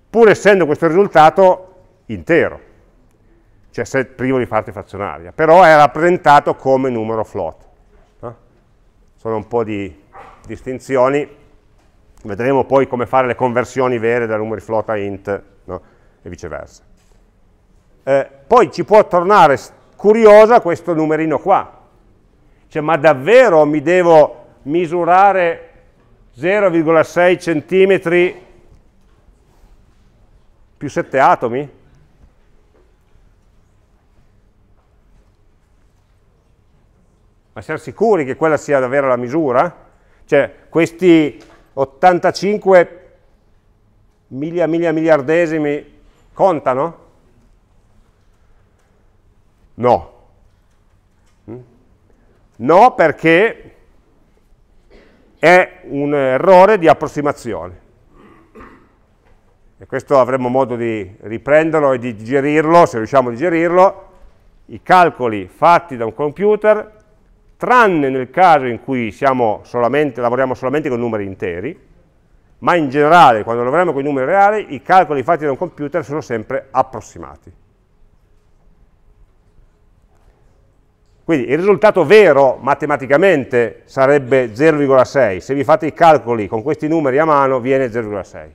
pur essendo questo risultato intero, cioè se privo di parte frazionaria, però è rappresentato come numero float. Sono un po' di distinzioni, vedremo poi come fare le conversioni vere da numeri float a int no? e viceversa eh, poi ci può tornare curiosa questo numerino qua. Cioè, ma davvero mi devo misurare 0,6 centimetri più 7 atomi? Ma siamo sicuri che quella sia davvero la misura? Cioè, questi 85 milia, milia, miliardesimi contano? No. Mm? No perché è un errore di approssimazione. E questo avremo modo di riprenderlo e di digerirlo, se riusciamo a digerirlo, i calcoli fatti da un computer, tranne nel caso in cui solamente, lavoriamo solamente con numeri interi, ma in generale, quando lavoriamo con i numeri reali, i calcoli fatti da un computer sono sempre approssimati. Quindi il risultato vero matematicamente sarebbe 0,6, se vi fate i calcoli con questi numeri a mano viene 0,6.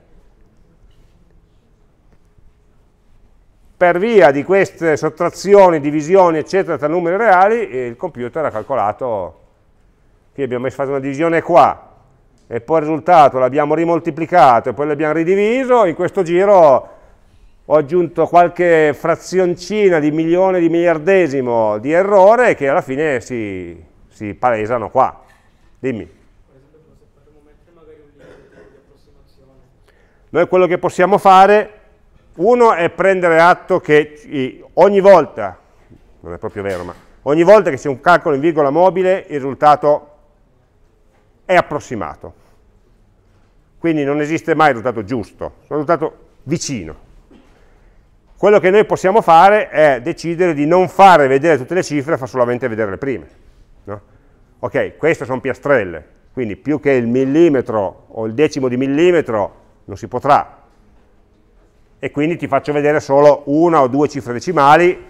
Per via di queste sottrazioni, divisioni, eccetera, tra numeri reali, il computer ha calcolato, qui abbiamo fatto una divisione qua, e poi il risultato l'abbiamo rimoltiplicato e poi l'abbiamo ridiviso, in questo giro ho aggiunto qualche frazioncina di milione di miliardesimo di errore che alla fine si, si palesano qua. Dimmi. Noi quello che possiamo fare, uno è prendere atto che ogni volta, non è proprio vero, ma ogni volta che c'è un calcolo in virgola mobile il risultato è approssimato. Quindi non esiste mai il risultato giusto, il risultato vicino. Quello che noi possiamo fare è decidere di non fare vedere tutte le cifre, fa solamente vedere le prime. No? Ok, queste sono piastrelle, quindi più che il millimetro o il decimo di millimetro non si potrà. E quindi ti faccio vedere solo una o due cifre decimali,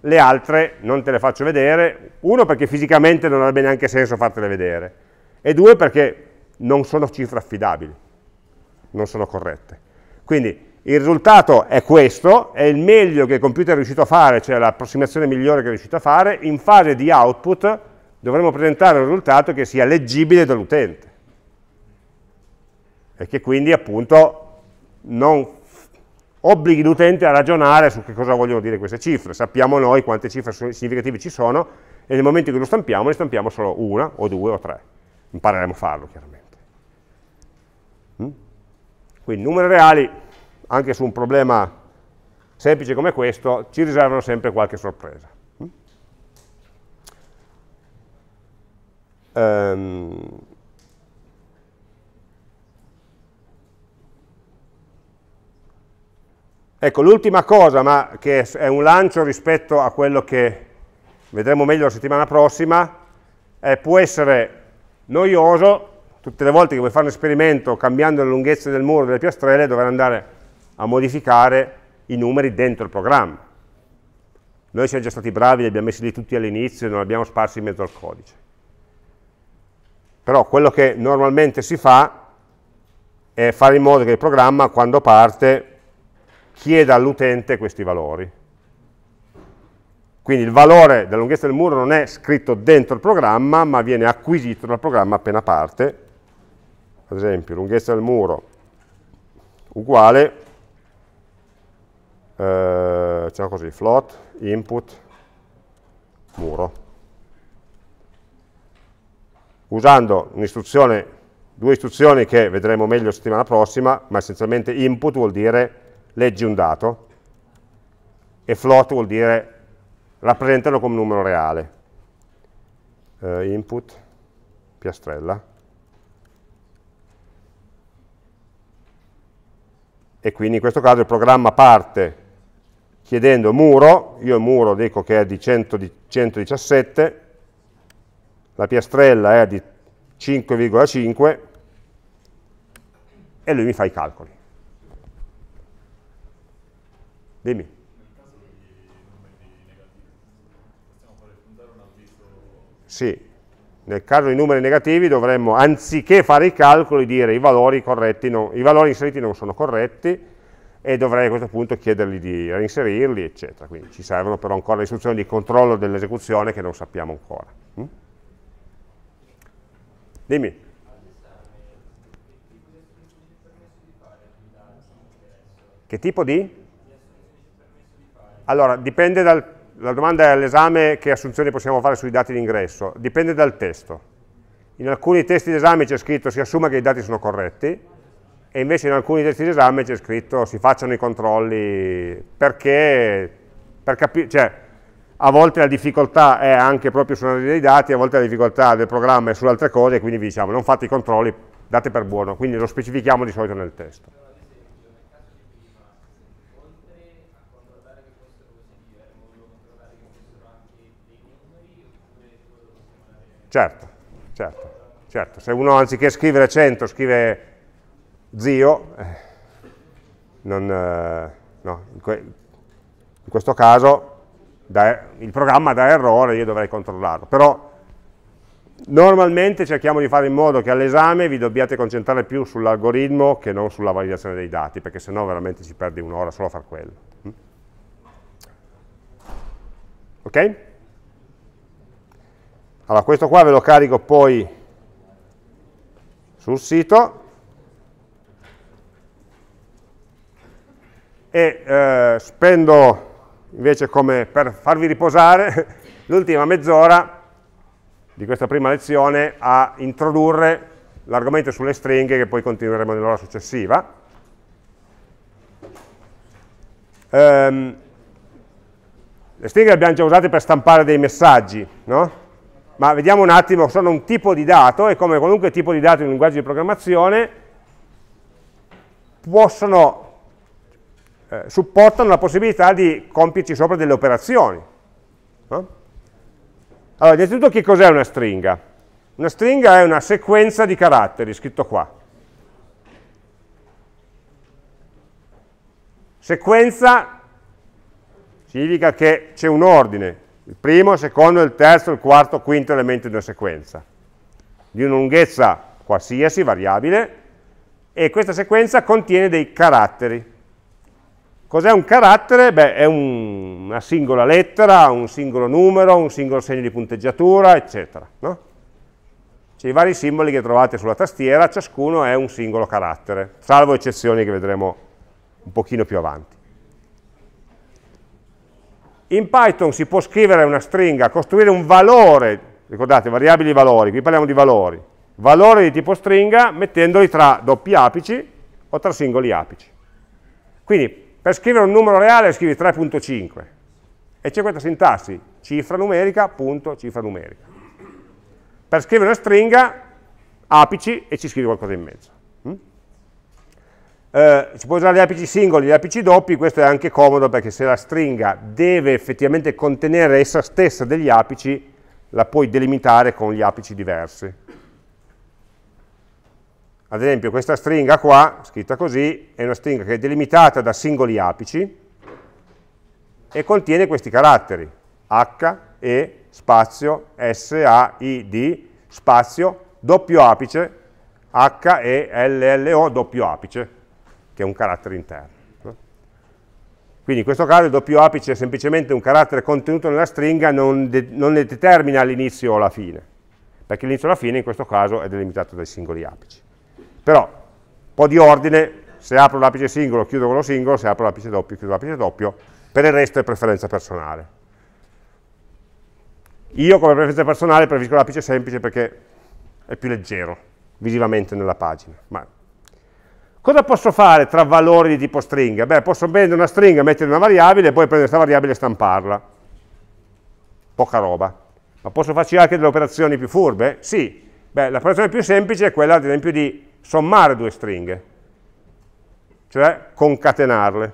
le altre non te le faccio vedere, uno perché fisicamente non avrebbe neanche senso fartele vedere, e due perché non sono cifre affidabili, non sono corrette. Quindi il risultato è questo, è il meglio che il computer è riuscito a fare, cioè l'approssimazione migliore che è riuscito a fare, in fase di output dovremo presentare un risultato che sia leggibile dall'utente e che quindi appunto non obblighi l'utente a ragionare su che cosa vogliono dire queste cifre. Sappiamo noi quante cifre significative ci sono e nel momento in cui lo stampiamo ne stampiamo solo una o due o tre. Impareremo a farlo chiaramente. Mm? Quindi numeri reali anche su un problema semplice come questo, ci riservano sempre qualche sorpresa. Um, Ecco, l'ultima cosa, ma che è un lancio rispetto a quello che vedremo meglio la settimana prossima, è, può essere noioso, tutte le volte che vuoi fare un esperimento cambiando le lunghezze del muro delle piastrelle dover andare a modificare i numeri dentro il programma. Noi siamo già stati bravi, li abbiamo messi lì tutti all'inizio e non li abbiamo sparsi in mezzo al codice. Però quello che normalmente si fa è fare in modo che il programma, quando parte, chieda all'utente questi valori. Quindi il valore della lunghezza del muro non è scritto dentro il programma, ma viene acquisito dal programma appena parte. Ad esempio, lunghezza del muro uguale eh, diciamo così, float, input, muro. Usando un'istruzione, due istruzioni che vedremo meglio la settimana prossima, ma essenzialmente input vuol dire leggi un dato e float vuol dire rappresentalo come numero reale. Uh, input, piastrella, e quindi in questo caso il programma parte chiedendo muro, io il muro dico che è di 100, 117, la piastrella è di 5,5 e lui mi fa i calcoli. Dimmi. Sì, nel caso dei numeri negativi dovremmo, anziché fare i calcoli, dire i valori, corretti non, i valori inseriti non sono corretti, e dovrei a questo punto chiedergli di reinserirli, eccetera. Quindi ci servono però ancora le istruzioni di controllo dell'esecuzione che non sappiamo ancora. Mm? Dimmi. Che tipo di? Allora, dipende dal... La domanda è all'esame che assunzioni possiamo fare sui dati d'ingresso. Dipende dal testo. In alcuni testi d'esame c'è scritto si assume che i dati sono corretti, e invece in alcuni testi di esame c'è scritto si facciano i controlli perché, per capire, cioè, a volte la difficoltà è anche proprio sull'analisi dei dati, a volte la difficoltà del programma è su altre cose, e quindi vi diciamo non fate i controlli, date per buono, quindi lo specifichiamo di solito nel testo. Certo, certo, certo. Se uno anziché scrivere 100 scrive zio, eh, non, eh, no, in, que in, questo caso da, il programma dà errore, io dovrei controllarlo, però normalmente cerchiamo di fare in modo che all'esame vi dobbiate concentrare più sull'algoritmo che non sulla validazione dei dati, perché sennò veramente ci perdi un'ora solo a far quello. Mm. Ok? Allora, questo qua ve lo carico poi sul sito, e eh, spendo invece come per farvi riposare l'ultima mezz'ora di questa prima lezione a introdurre l'argomento sulle stringhe che poi continueremo nell'ora successiva. Um, le stringhe le abbiamo già usate per stampare dei messaggi, no? ma vediamo un attimo, sono un tipo di dato e come qualunque tipo di dato in un linguaggio di programmazione possono eh, supportano la possibilità di compierci sopra delle operazioni. No? Allora, innanzitutto che cos'è una stringa? Una stringa è una sequenza di caratteri, scritto qua. Sequenza significa che c'è un ordine, il primo, il secondo, il terzo, il quarto, il quinto elemento di una sequenza, di una lunghezza qualsiasi variabile, e questa sequenza contiene dei caratteri. Cos'è un carattere? Beh, è un, una singola lettera, un singolo numero, un singolo segno di punteggiatura, eccetera. No? Cioè i vari simboli che trovate sulla tastiera, ciascuno è un singolo carattere, salvo eccezioni che vedremo un pochino più avanti. In Python si può scrivere una stringa, costruire un valore, ricordate, variabili valori, qui parliamo di valori, valori di tipo stringa mettendoli tra doppi apici o tra singoli apici. Quindi per scrivere un numero reale scrivi 3.5 e c'è questa sintassi, cifra numerica, punto, cifra numerica. Per scrivere una stringa apici e ci scrivi qualcosa in mezzo. Mm? Eh, si può usare gli apici singoli, gli apici doppi, questo è anche comodo perché se la stringa deve effettivamente contenere essa stessa degli apici, la puoi delimitare con gli apici diversi. Ad esempio questa stringa qua, scritta così, è una stringa che è delimitata da singoli apici e contiene questi caratteri, H, E, spazio, S, A, I, D, spazio, doppio apice, H, E, L, L, O, doppio apice, che è un carattere interno. Quindi in questo caso il doppio apice è semplicemente un carattere contenuto nella stringa, non, non ne determina l'inizio o la fine, perché l'inizio o la fine in questo caso è delimitato dai singoli apici. Però, un po' di ordine, se apro l'apice singolo chiudo quello singolo, se apro l'apice doppio chiudo l'apice doppio, per il resto è preferenza personale. Io come preferenza personale preferisco l'apice semplice perché è più leggero visivamente nella pagina. Ma cosa posso fare tra valori di tipo stringa? Beh, posso prendere una stringa, mettere una variabile e poi prendere questa variabile e stamparla. Poca roba. Ma posso farci anche delle operazioni più furbe? Sì. Beh, l'operazione più semplice è quella, ad esempio, di sommare due stringhe, cioè concatenarle.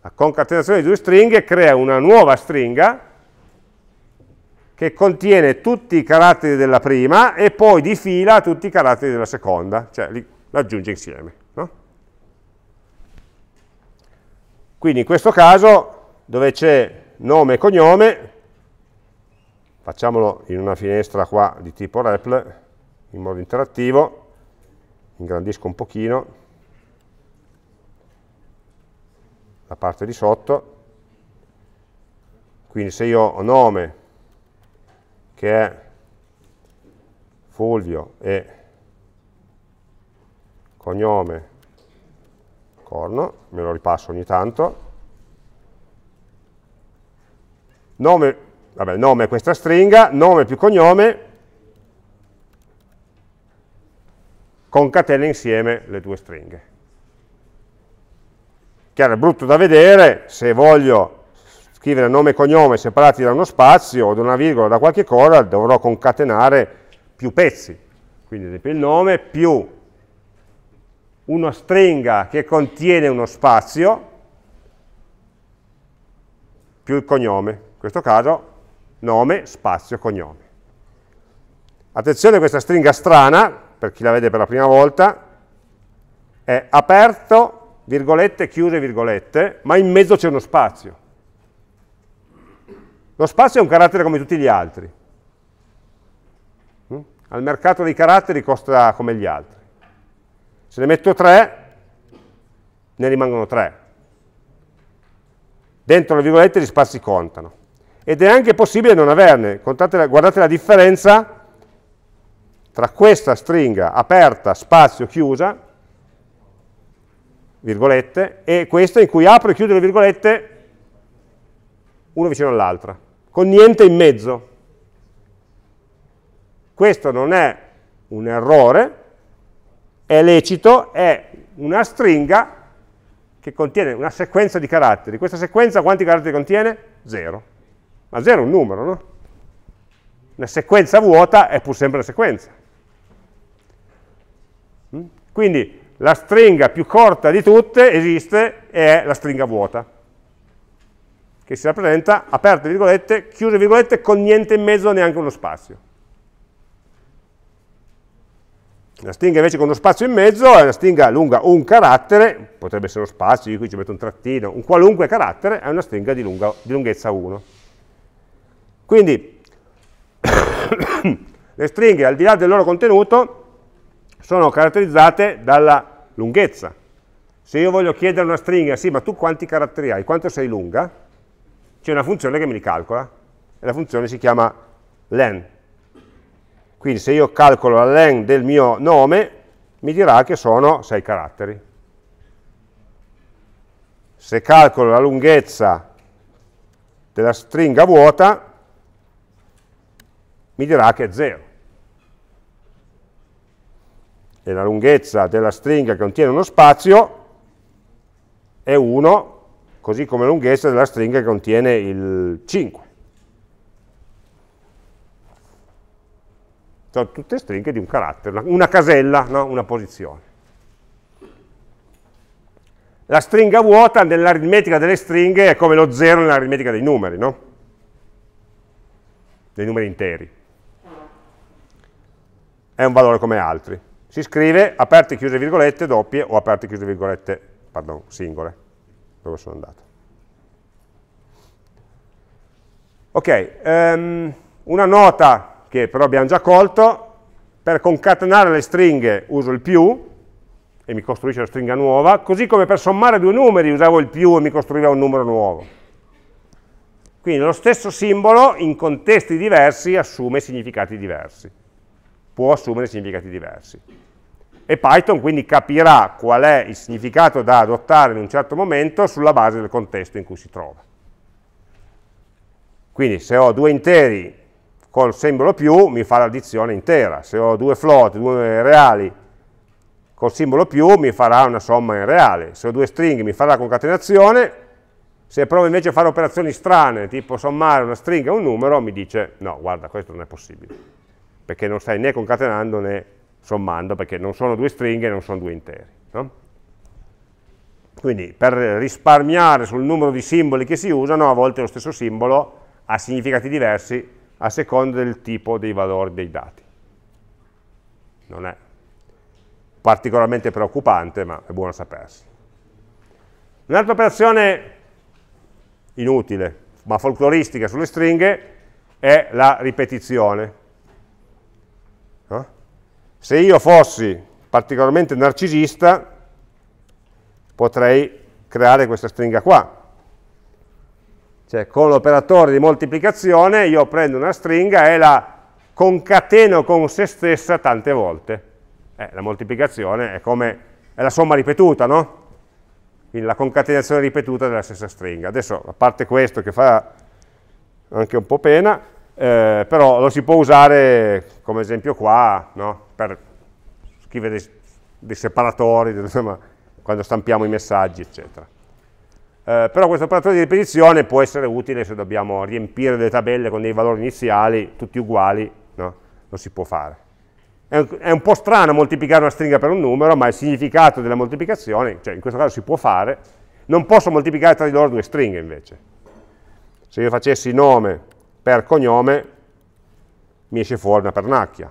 La concatenazione di due stringhe crea una nuova stringa che contiene tutti i caratteri della prima e poi di fila tutti i caratteri della seconda, cioè li, aggiunge insieme. No? Quindi in questo caso dove c'è nome e cognome, facciamolo in una finestra qua di tipo REPL, in modo interattivo, ingrandisco un pochino la parte di sotto, quindi se io ho nome che è Fulvio e cognome Corno, me lo ripasso ogni tanto, nome, vabbè, nome è questa stringa, nome più cognome concatena insieme le due stringhe. Chiaro, è brutto da vedere, se voglio scrivere nome e cognome separati da uno spazio o da una virgola o da qualche cosa, dovrò concatenare più pezzi. Quindi ad esempio il nome più una stringa che contiene uno spazio più il cognome, in questo caso nome, spazio, cognome. Attenzione a questa stringa strana, per chi la vede per la prima volta, è aperto, virgolette, chiuse, virgolette, ma in mezzo c'è uno spazio. Lo spazio è un carattere come tutti gli altri. Mm? Al mercato dei caratteri costa come gli altri. Se ne metto tre, ne rimangono tre. Dentro le virgolette gli spazi contano. Ed è anche possibile non averne. Contate, guardate la differenza tra questa stringa aperta, spazio, chiusa, virgolette, e questa in cui apro e chiudo le virgolette una vicino all'altra, con niente in mezzo. Questo non è un errore, è lecito, è una stringa che contiene una sequenza di caratteri. Questa sequenza quanti caratteri contiene? Zero. Ma zero è un numero, no? Una sequenza vuota è pur sempre una sequenza. Quindi la stringa più corta di tutte esiste e è la stringa vuota, che si rappresenta aperte virgolette, chiuse virgolette, con niente in mezzo neanche uno spazio. La stringa invece con uno spazio in mezzo è una stringa lunga un carattere, potrebbe essere lo spazio, io qui ci metto un trattino, un qualunque carattere, è una stringa di, lunga, di lunghezza 1. Quindi le stringhe al di là del loro contenuto sono caratterizzate dalla lunghezza. Se io voglio chiedere una stringa, sì, ma tu quanti caratteri hai? Quanto sei lunga? C'è una funzione che me li calcola, e la funzione si chiama len. Quindi se io calcolo la len del mio nome, mi dirà che sono 6 caratteri. Se calcolo la lunghezza della stringa vuota, mi dirà che è 0 e la lunghezza della stringa che contiene uno spazio è 1, così come la lunghezza della stringa che contiene il 5. Sono tutte stringhe di un carattere, una casella, no? una posizione. La stringa vuota nell'aritmetica delle stringhe è come lo 0 nell'aritmetica dei numeri, no? Dei numeri interi. È un valore come altri si scrive aperte e chiuse virgolette doppie o aperte e chiuse virgolette, pardon, singole, dove sono andato. Ok, um, una nota che però abbiamo già colto, per concatenare le stringhe uso il più, e mi costruisce una stringa nuova, così come per sommare due numeri usavo il più e mi costruiva un numero nuovo. Quindi lo stesso simbolo in contesti diversi assume significati diversi, può assumere significati diversi e Python quindi capirà qual è il significato da adottare in un certo momento sulla base del contesto in cui si trova. Quindi se ho due interi col simbolo più mi fa l'addizione intera, se ho due float, due reali col simbolo più mi farà una somma in reale, se ho due stringhe mi farà la concatenazione, se provo invece a fare operazioni strane, tipo sommare una stringa e un numero, mi dice no, guarda, questo non è possibile, perché non stai né concatenando né sommando, perché non sono due stringhe, non sono due interi. No? Quindi per risparmiare sul numero di simboli che si usano, a volte lo stesso simbolo ha significati diversi a seconda del tipo dei valori dei dati. Non è particolarmente preoccupante, ma è buono sapersi. Un'altra operazione inutile, ma folcloristica sulle stringhe, è la ripetizione. Se io fossi particolarmente narcisista, potrei creare questa stringa qua. Cioè, con l'operatore di moltiplicazione io prendo una stringa e la concateno con se stessa tante volte. Eh, la moltiplicazione è come è la somma ripetuta, no? Quindi la concatenazione ripetuta della stessa stringa. Adesso, a parte questo che fa anche un po' pena, eh, però lo si può usare come esempio qua, no? per scrivere dei, dei separatori, insomma, quando stampiamo i messaggi, eccetera. Eh, però questo operatore di ripetizione può essere utile se dobbiamo riempire delle tabelle con dei valori iniziali, tutti uguali, no? lo si può fare. È un, è un po' strano moltiplicare una stringa per un numero, ma il significato della moltiplicazione, cioè in questo caso si può fare, non posso moltiplicare tra di loro due stringhe invece. Se io facessi nome per cognome, mi esce fuori una pernacchia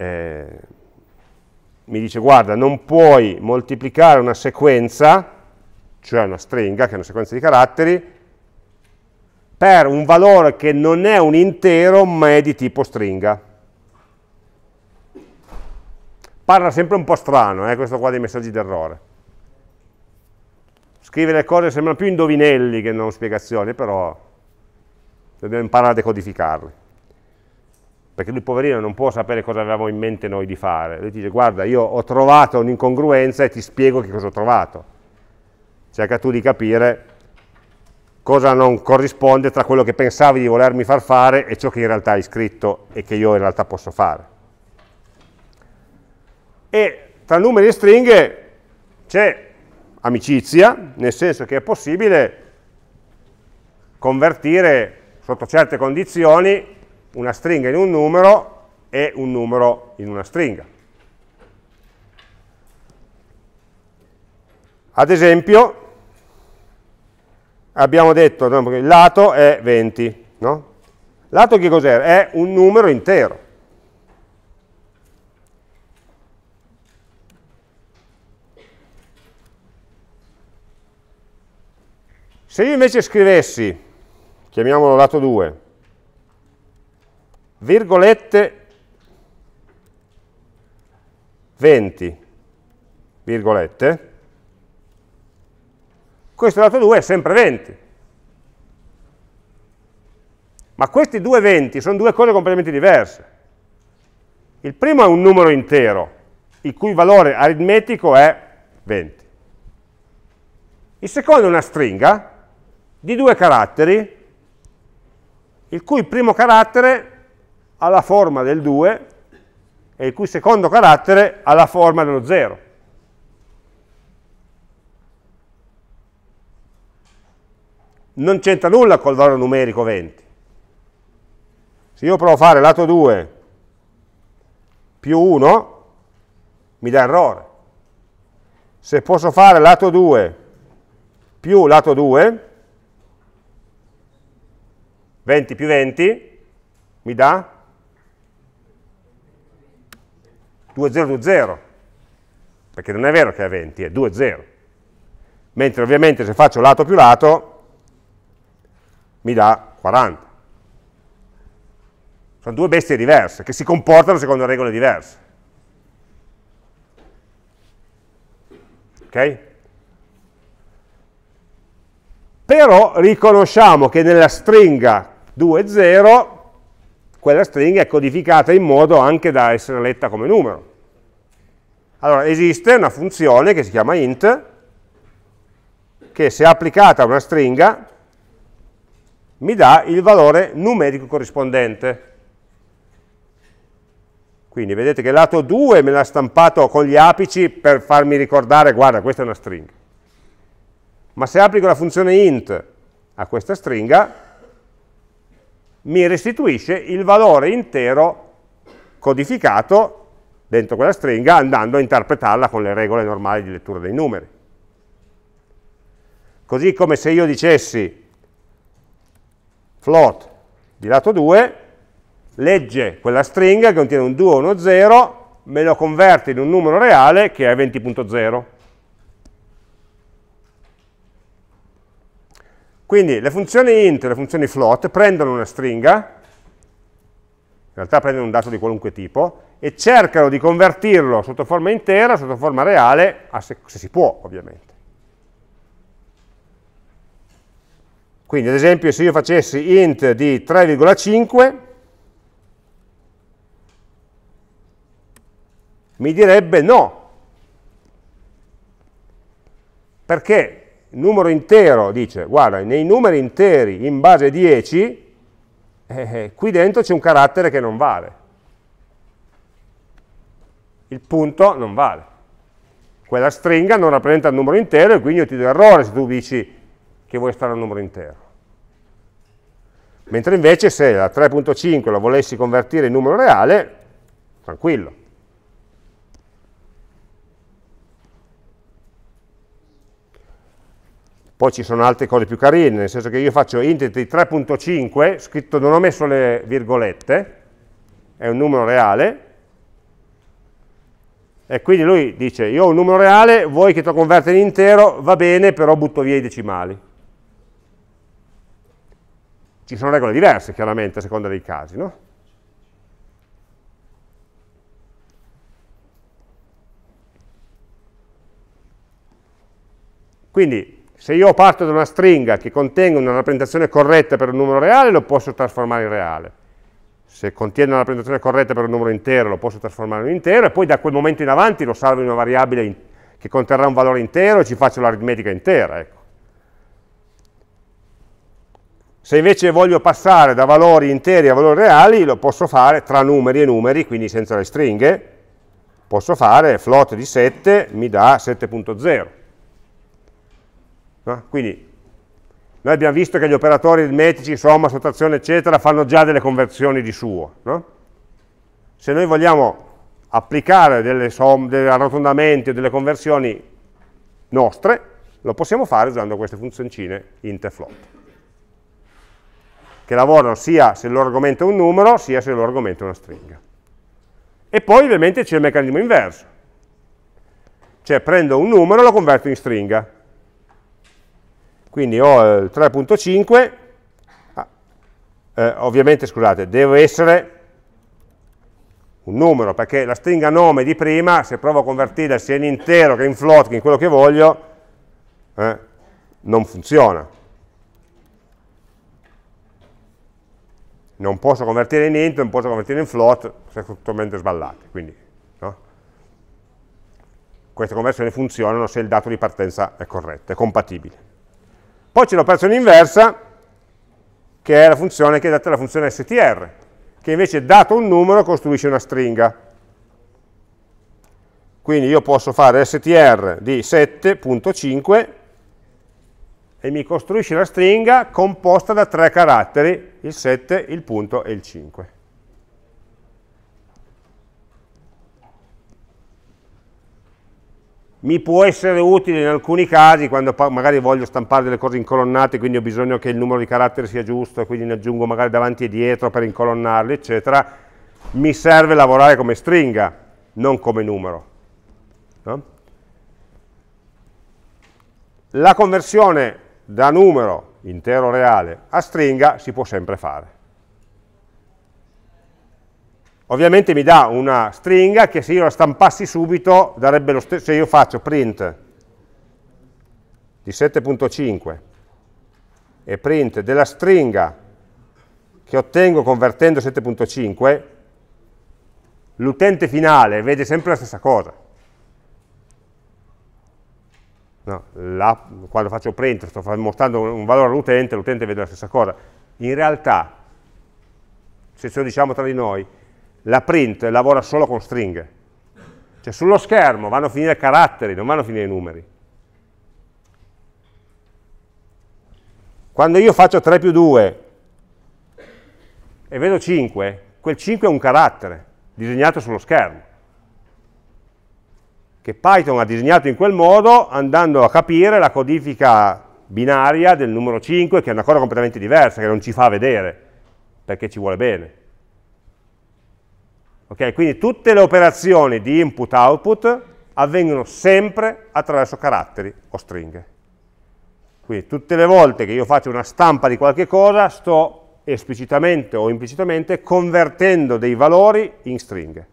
eh, mi dice guarda non puoi moltiplicare una sequenza, cioè una stringa che è una sequenza di caratteri, per un valore che non è un intero ma è di tipo stringa. Parla sempre un po' strano, eh, questo qua dei messaggi d'errore. Scrive le cose sembrano più indovinelli che non spiegazioni, però dobbiamo imparare a decodificarle perché lui poverino non può sapere cosa avevamo in mente noi di fare, lui dice guarda io ho trovato un'incongruenza e ti spiego che cosa ho trovato, cerca tu di capire cosa non corrisponde tra quello che pensavi di volermi far fare e ciò che in realtà hai scritto e che io in realtà posso fare. E tra numeri e stringhe c'è amicizia, nel senso che è possibile convertire sotto certe condizioni una stringa in un numero e un numero in una stringa. Ad esempio, abbiamo detto che il lato è 20, no? Lato che cos'è? È un numero intero. Se io invece scrivessi, chiamiamolo lato 2, virgolette 20, virgolette, questo lato 2 è sempre 20. Ma questi due 20 sono due cose completamente diverse. Il primo è un numero intero, il cui valore aritmetico è 20. Il secondo è una stringa di due caratteri, il cui primo carattere ha la forma del 2 e il cui secondo carattere ha la forma dello 0. Non c'entra nulla col valore numerico 20. Se io provo a fare lato 2 più 1, mi dà errore. Se posso fare lato 2 più lato 2, 20 più 20, mi dà 2, 0, 2, 0, perché non è vero che è 20, è 2, 0. Mentre ovviamente se faccio lato più lato mi dà 40. Sono due bestie diverse, che si comportano secondo regole diverse. Ok? Però riconosciamo che nella stringa 2, 0 quella stringa è codificata in modo anche da essere letta come numero. Allora, esiste una funzione che si chiama int, che se applicata a una stringa mi dà il valore numerico corrispondente. Quindi vedete che lato 2 me l'ha stampato con gli apici per farmi ricordare, guarda, questa è una stringa. Ma se applico la funzione int a questa stringa, mi restituisce il valore intero codificato dentro quella stringa andando a interpretarla con le regole normali di lettura dei numeri. Così come se io dicessi float di lato 2, legge quella stringa che contiene un 2 o uno 0, me lo converte in un numero reale che è 20.0. Quindi le funzioni int e le funzioni float prendono una stringa, in realtà prendono un dato di qualunque tipo, e cercano di convertirlo sotto forma intera, sotto forma reale, se, se si può ovviamente. Quindi ad esempio se io facessi int di 3,5 mi direbbe no. Perché il numero intero, dice, guarda, nei numeri interi in base 10, eh, eh, qui dentro c'è un carattere che non vale. Il punto non vale. Quella stringa non rappresenta il numero intero e quindi io ti do errore se tu dici che vuoi stare al numero intero. Mentre invece se la 3.5 la volessi convertire in numero reale, tranquillo. Poi ci sono altre cose più carine, nel senso che io faccio int di 3.5, scritto, non ho messo le virgolette, è un numero reale, e quindi lui dice, io ho un numero reale, vuoi che te lo converta in intero, va bene, però butto via i decimali. Ci sono regole diverse, chiaramente, a seconda dei casi, no? Quindi se io parto da una stringa che contenga una rappresentazione corretta per un numero reale, lo posso trasformare in reale. Se contiene una rappresentazione corretta per un numero intero, lo posso trasformare in intero e poi da quel momento in avanti lo salvo in una variabile in, che conterrà un valore intero e ci faccio l'aritmetica intera. Ecco. Se invece voglio passare da valori interi a valori reali, lo posso fare tra numeri e numeri, quindi senza le stringhe, posso fare float di 7 mi dà 7.0 No? Quindi noi abbiamo visto che gli operatori aritmetici, somma, sottrazione, eccetera, fanno già delle conversioni di suo. No? Se noi vogliamo applicare delle somme, degli arrotondamenti o delle conversioni nostre, lo possiamo fare usando queste funzioncine int che lavorano sia se il loro argomento è un numero, sia se il loro argomento è una stringa. E poi ovviamente c'è il meccanismo inverso, cioè prendo un numero e lo converto in stringa, quindi ho eh, il 3.5, ah, eh, ovviamente scusate, deve essere un numero, perché la stringa nome di prima, se provo a convertirla sia in intero che in float, che in quello che voglio, eh, non funziona. Non posso convertire in int, non posso convertire in float, se sono totalmente sballate Quindi, Queste conversioni funzionano se il dato di partenza è corretto, è compatibile. Poi c'è l'operazione inversa, che è la funzione che è data dalla funzione str, che invece dato un numero costruisce una stringa. Quindi io posso fare str di 7.5 e mi costruisce la stringa composta da tre caratteri, il 7, il punto e il 5. mi può essere utile in alcuni casi quando magari voglio stampare delle cose incolonnate quindi ho bisogno che il numero di caratteri sia giusto e quindi ne aggiungo magari davanti e dietro per incolonnarli eccetera mi serve lavorare come stringa non come numero no? la conversione da numero intero reale a stringa si può sempre fare ovviamente mi dà una stringa che se io la stampassi subito darebbe lo stesso, se io faccio print di 7.5 e print della stringa che ottengo convertendo 7.5, l'utente finale vede sempre la stessa cosa. No, la, quando faccio print sto mostrando un valore all'utente, l'utente vede la stessa cosa. In realtà, se ce lo diciamo tra di noi, la print lavora solo con stringhe. Cioè sullo schermo vanno a finire caratteri, non vanno a finire i numeri. Quando io faccio 3 più 2 e vedo 5, quel 5 è un carattere disegnato sullo schermo che Python ha disegnato in quel modo andando a capire la codifica binaria del numero 5 che è una cosa completamente diversa che non ci fa vedere perché ci vuole bene Okay? Quindi tutte le operazioni di input-output avvengono sempre attraverso caratteri o stringhe. Quindi tutte le volte che io faccio una stampa di qualche cosa sto esplicitamente o implicitamente convertendo dei valori in stringhe,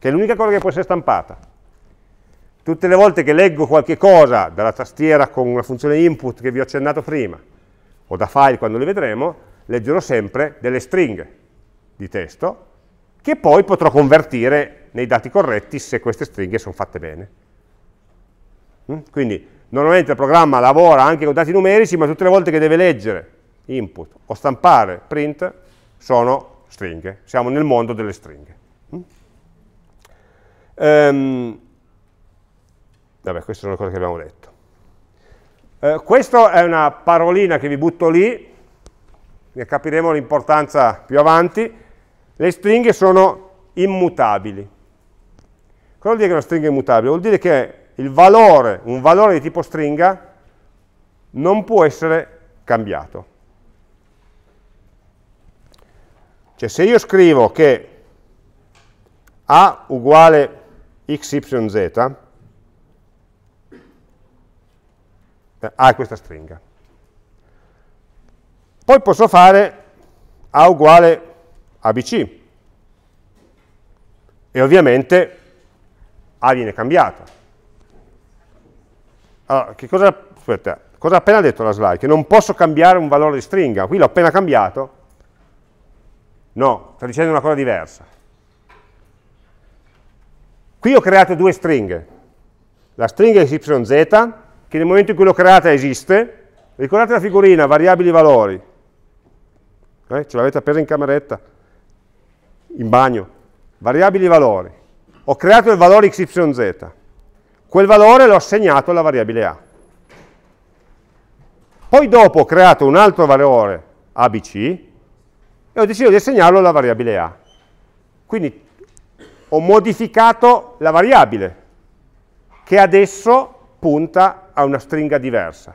che è l'unica cosa che può essere stampata. Tutte le volte che leggo qualche cosa dalla tastiera con una funzione input che vi ho accennato prima, o da file quando li vedremo, leggerò sempre delle stringhe di testo che poi potrò convertire nei dati corretti se queste stringhe sono fatte bene. Mm? Quindi normalmente il programma lavora anche con dati numerici, ma tutte le volte che deve leggere input o stampare print sono stringhe, siamo nel mondo delle stringhe. Mm? Ehm, vabbè, queste sono le cose che abbiamo detto. Eh, questa è una parolina che vi butto lì, ne capiremo l'importanza più avanti, le stringhe sono immutabili. Cosa vuol dire che una stringa è immutabile? Vuol dire che il valore, un valore di tipo stringa, non può essere cambiato. Cioè se io scrivo che a uguale xyz, eh, a è questa stringa. Poi posso fare a uguale ABC. E ovviamente A viene cambiato. Allora, che cosa, aspetta, cosa ha appena detto la slide? Che non posso cambiare un valore di stringa. Qui l'ho appena cambiato. No, sta dicendo una cosa diversa. Qui ho creato due stringhe. La stringa YZ, che nel momento in cui l'ho creata esiste. Ricordate la figurina, variabili valori. Eh, ce l'avete appesa in cameretta in bagno, variabili valori, ho creato il valore xyz, quel valore l'ho assegnato alla variabile A. Poi dopo ho creato un altro valore abc e ho deciso di assegnarlo alla variabile A. Quindi ho modificato la variabile che adesso punta a una stringa diversa.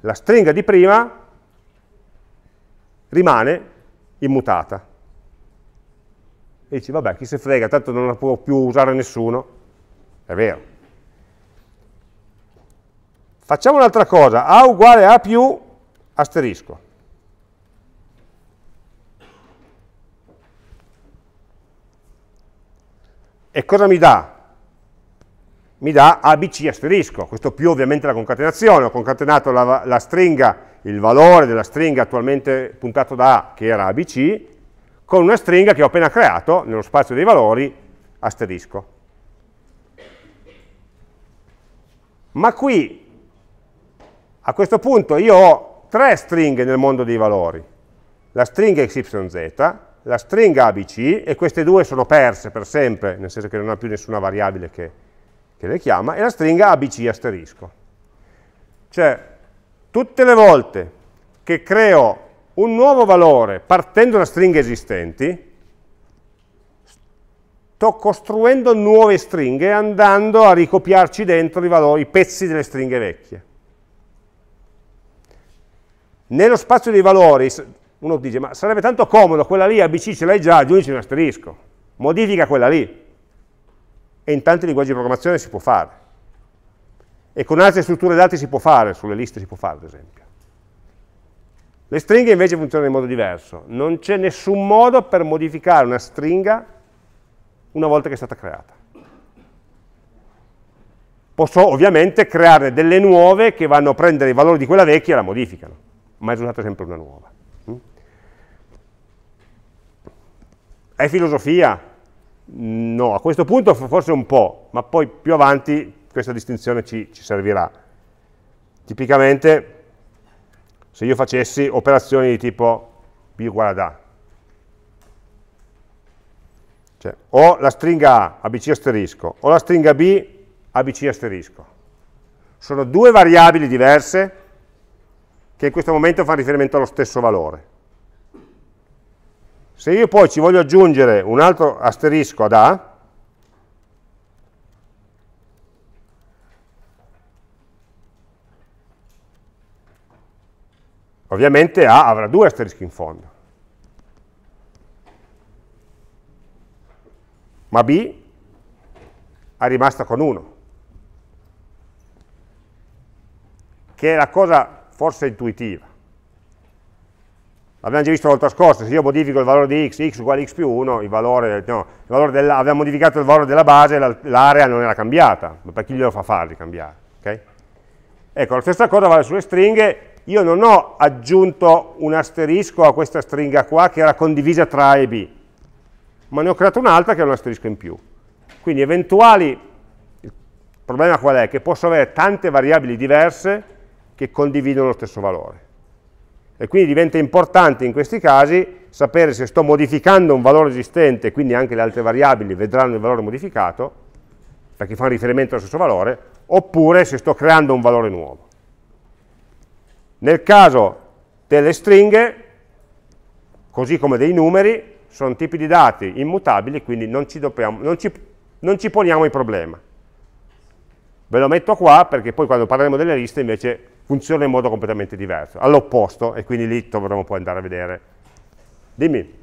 La stringa di prima rimane immutata. E dici, vabbè, chi se frega, tanto non la può più usare nessuno. È vero. Facciamo un'altra cosa, A uguale A più asterisco. E cosa mi dà? Mi dà ABC asterisco, questo più ovviamente la concatenazione, ho concatenato la, la, stringa, il valore della stringa attualmente puntato da A, che era ABC, con una stringa che ho appena creato nello spazio dei valori asterisco. Ma qui, a questo punto, io ho tre stringhe nel mondo dei valori. La stringa xyz, la stringa abc, e queste due sono perse per sempre, nel senso che non ha più nessuna variabile che, che le chiama, e la stringa abc asterisco. Cioè, tutte le volte che creo un nuovo valore partendo da stringhe esistenti, sto costruendo nuove stringhe andando a ricopiarci dentro i valori, i pezzi delle stringhe vecchie. Nello spazio dei valori, uno dice, ma sarebbe tanto comodo, quella lì ABC ce l'hai già, aggiungi un asterisco, modifica quella lì. E in tanti linguaggi di programmazione si può fare. E con altre strutture dati si può fare, sulle liste si può fare, ad esempio. Le stringhe invece funzionano in modo diverso, non c'è nessun modo per modificare una stringa una volta che è stata creata. Posso ovviamente crearne delle nuove che vanno a prendere i valori di quella vecchia e la modificano, ma è usata sempre una nuova. Mm? È filosofia? No, a questo punto forse un po', ma poi più avanti questa distinzione ci, ci servirà. Tipicamente se io facessi operazioni di tipo b uguale ad a. Cioè, o la stringa A, abc asterisco, o la stringa B, abc asterisco. Sono due variabili diverse che in questo momento fanno riferimento allo stesso valore. Se io poi ci voglio aggiungere un altro asterisco ad A, Ovviamente A avrà due asterischi in fondo. Ma B è rimasta con uno. Che è la cosa forse intuitiva. L'abbiamo già visto la volta scorsa, se io modifico il valore di x, x uguale x più 1, il valore, no, il valore della, abbiamo modificato il valore della base, l'area non era cambiata, ma per chi glielo fa fare di cambiare? Okay? Ecco, la stessa cosa vale sulle stringhe, io non ho aggiunto un asterisco a questa stringa qua che era condivisa tra A e B, ma ne ho creato un'altra che è un asterisco in più. Quindi eventuali, il problema qual è? Che posso avere tante variabili diverse che condividono lo stesso valore. E quindi diventa importante in questi casi sapere se sto modificando un valore esistente, quindi anche le altre variabili vedranno il valore modificato, perché fanno riferimento allo stesso valore, oppure se sto creando un valore nuovo. Nel caso delle stringhe, così come dei numeri, sono tipi di dati immutabili, quindi non ci, dobbiamo, non ci, non ci poniamo il problema. Ve lo metto qua perché poi quando parleremo delle liste invece funziona in modo completamente diverso, all'opposto, e quindi lì dovremo poi andare a vedere. Dimmi.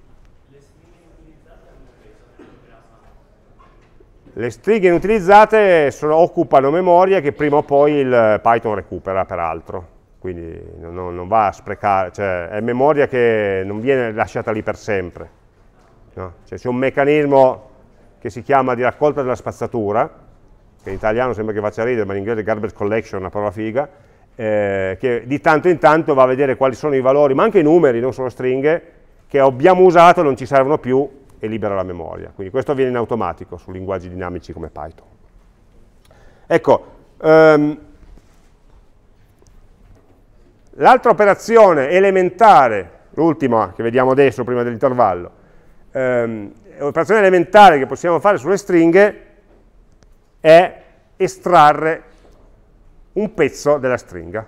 Le stringhe inutilizzate sono, occupano memoria che prima o poi il Python recupera, peraltro quindi non, non, va a sprecare, cioè è memoria che non viene lasciata lì per sempre. No? Cioè c'è un meccanismo che si chiama di raccolta della spazzatura, che in italiano sembra che faccia ridere, ma in inglese garbage collection è una parola figa, eh, che di tanto in tanto va a vedere quali sono i valori, ma anche i numeri, non solo stringhe, che abbiamo usato, non ci servono più e libera la memoria. Quindi questo avviene in automatico su linguaggi dinamici come Python. Ecco, um, L'altra operazione elementare, l'ultima che vediamo adesso prima dell'intervallo, ehm, operazione elementare che possiamo fare sulle stringhe è estrarre un pezzo della stringa.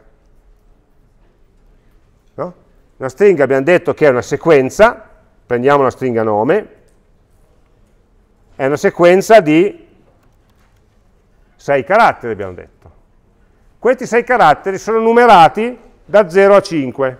No? Una stringa abbiamo detto che è una sequenza, prendiamo la stringa nome, è una sequenza di sei caratteri abbiamo detto. Questi sei caratteri sono numerati da 0 a 5.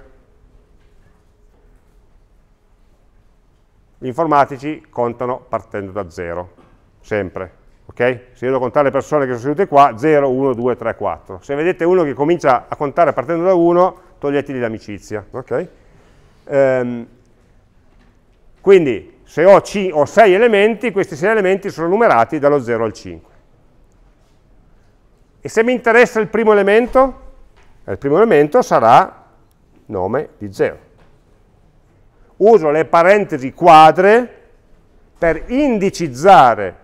Gli informatici contano partendo da 0, sempre. Okay? Se io devo contare le persone che sono sedute qua, 0, 1, 2, 3, 4. Se vedete uno che comincia a contare partendo da 1, toglieteli l'amicizia. Okay? Um, quindi se ho, ho 6 elementi, questi 6 elementi sono numerati dallo 0 al 5. E se mi interessa il primo elemento? il primo elemento sarà nome di 0. Uso le parentesi quadre per indicizzare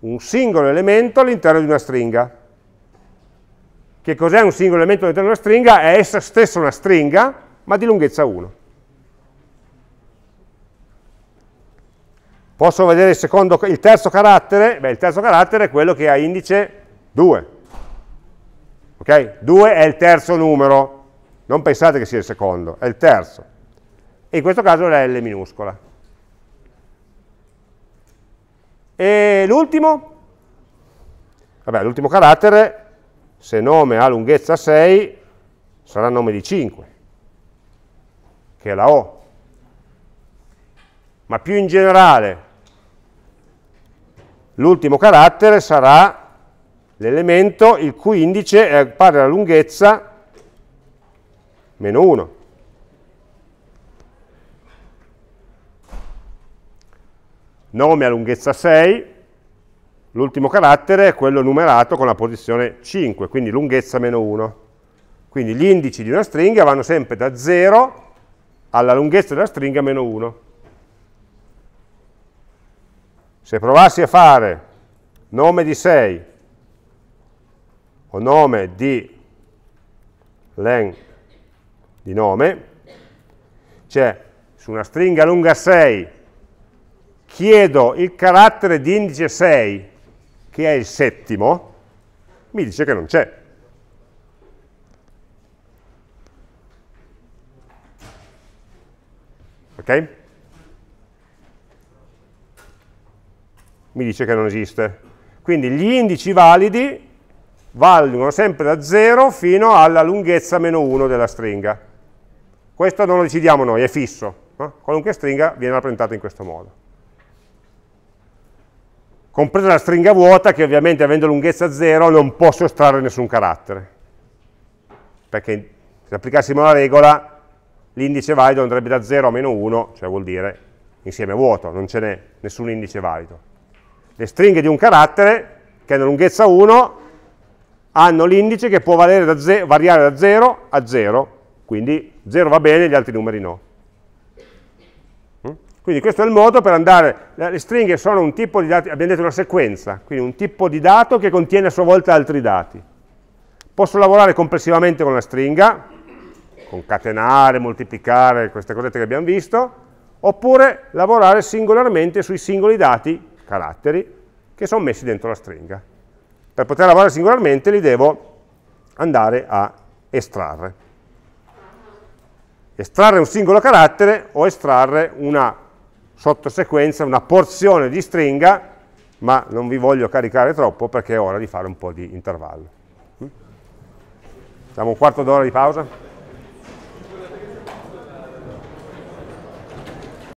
un singolo elemento all'interno di una stringa. Che cos'è un singolo elemento all'interno di una stringa? È essa stessa una stringa, ma di lunghezza 1. Posso vedere il, secondo, il terzo carattere? Beh, il terzo carattere è quello che ha indice 2 ok? 2 è il terzo numero, non pensate che sia il secondo, è il terzo. E in questo caso è la L minuscola. E l'ultimo? Vabbè, l'ultimo carattere, se nome ha lunghezza 6, sarà nome di 5, che è la O. Ma più in generale, l'ultimo carattere sarà l'elemento il cui indice è pari alla lunghezza meno 1. Nome a lunghezza 6, l'ultimo carattere è quello numerato con la posizione 5, quindi lunghezza meno 1. Quindi gli indici di una stringa vanno sempre da 0 alla lunghezza della stringa meno 1. Se provassi a fare nome di 6 o nome di len di nome, cioè su una stringa lunga 6 chiedo il carattere di indice 6, che è il settimo, mi dice che non c'è. Ok? Mi dice che non esiste. Quindi gli indici validi valgono sempre da 0 fino alla lunghezza meno 1 della stringa. Questo non lo decidiamo noi, è fisso. No? Qualunque stringa viene rappresentata in questo modo. Compresa la stringa vuota che ovviamente avendo lunghezza 0 non posso estrarre nessun carattere. Perché se applicassimo la regola l'indice valido andrebbe da 0 a meno 1, cioè vuol dire insieme vuoto, non ce n'è nessun indice valido. Le stringhe di un carattere che hanno lunghezza 1 hanno l'indice che può da variare da 0 a 0, quindi 0 va bene, gli altri numeri no. Mm? Quindi questo è il modo per andare, le stringhe sono un tipo di dati, abbiamo detto una sequenza, quindi un tipo di dato che contiene a sua volta altri dati. Posso lavorare complessivamente con la stringa, concatenare, moltiplicare, queste cosette che abbiamo visto, oppure lavorare singolarmente sui singoli dati, caratteri, che sono messi dentro la stringa per poter lavorare singolarmente li devo andare a estrarre. Estrarre un singolo carattere o estrarre una sottosequenza, una porzione di stringa, ma non vi voglio caricare troppo perché è ora di fare un po' di intervallo. Facciamo hm? un quarto d'ora di pausa?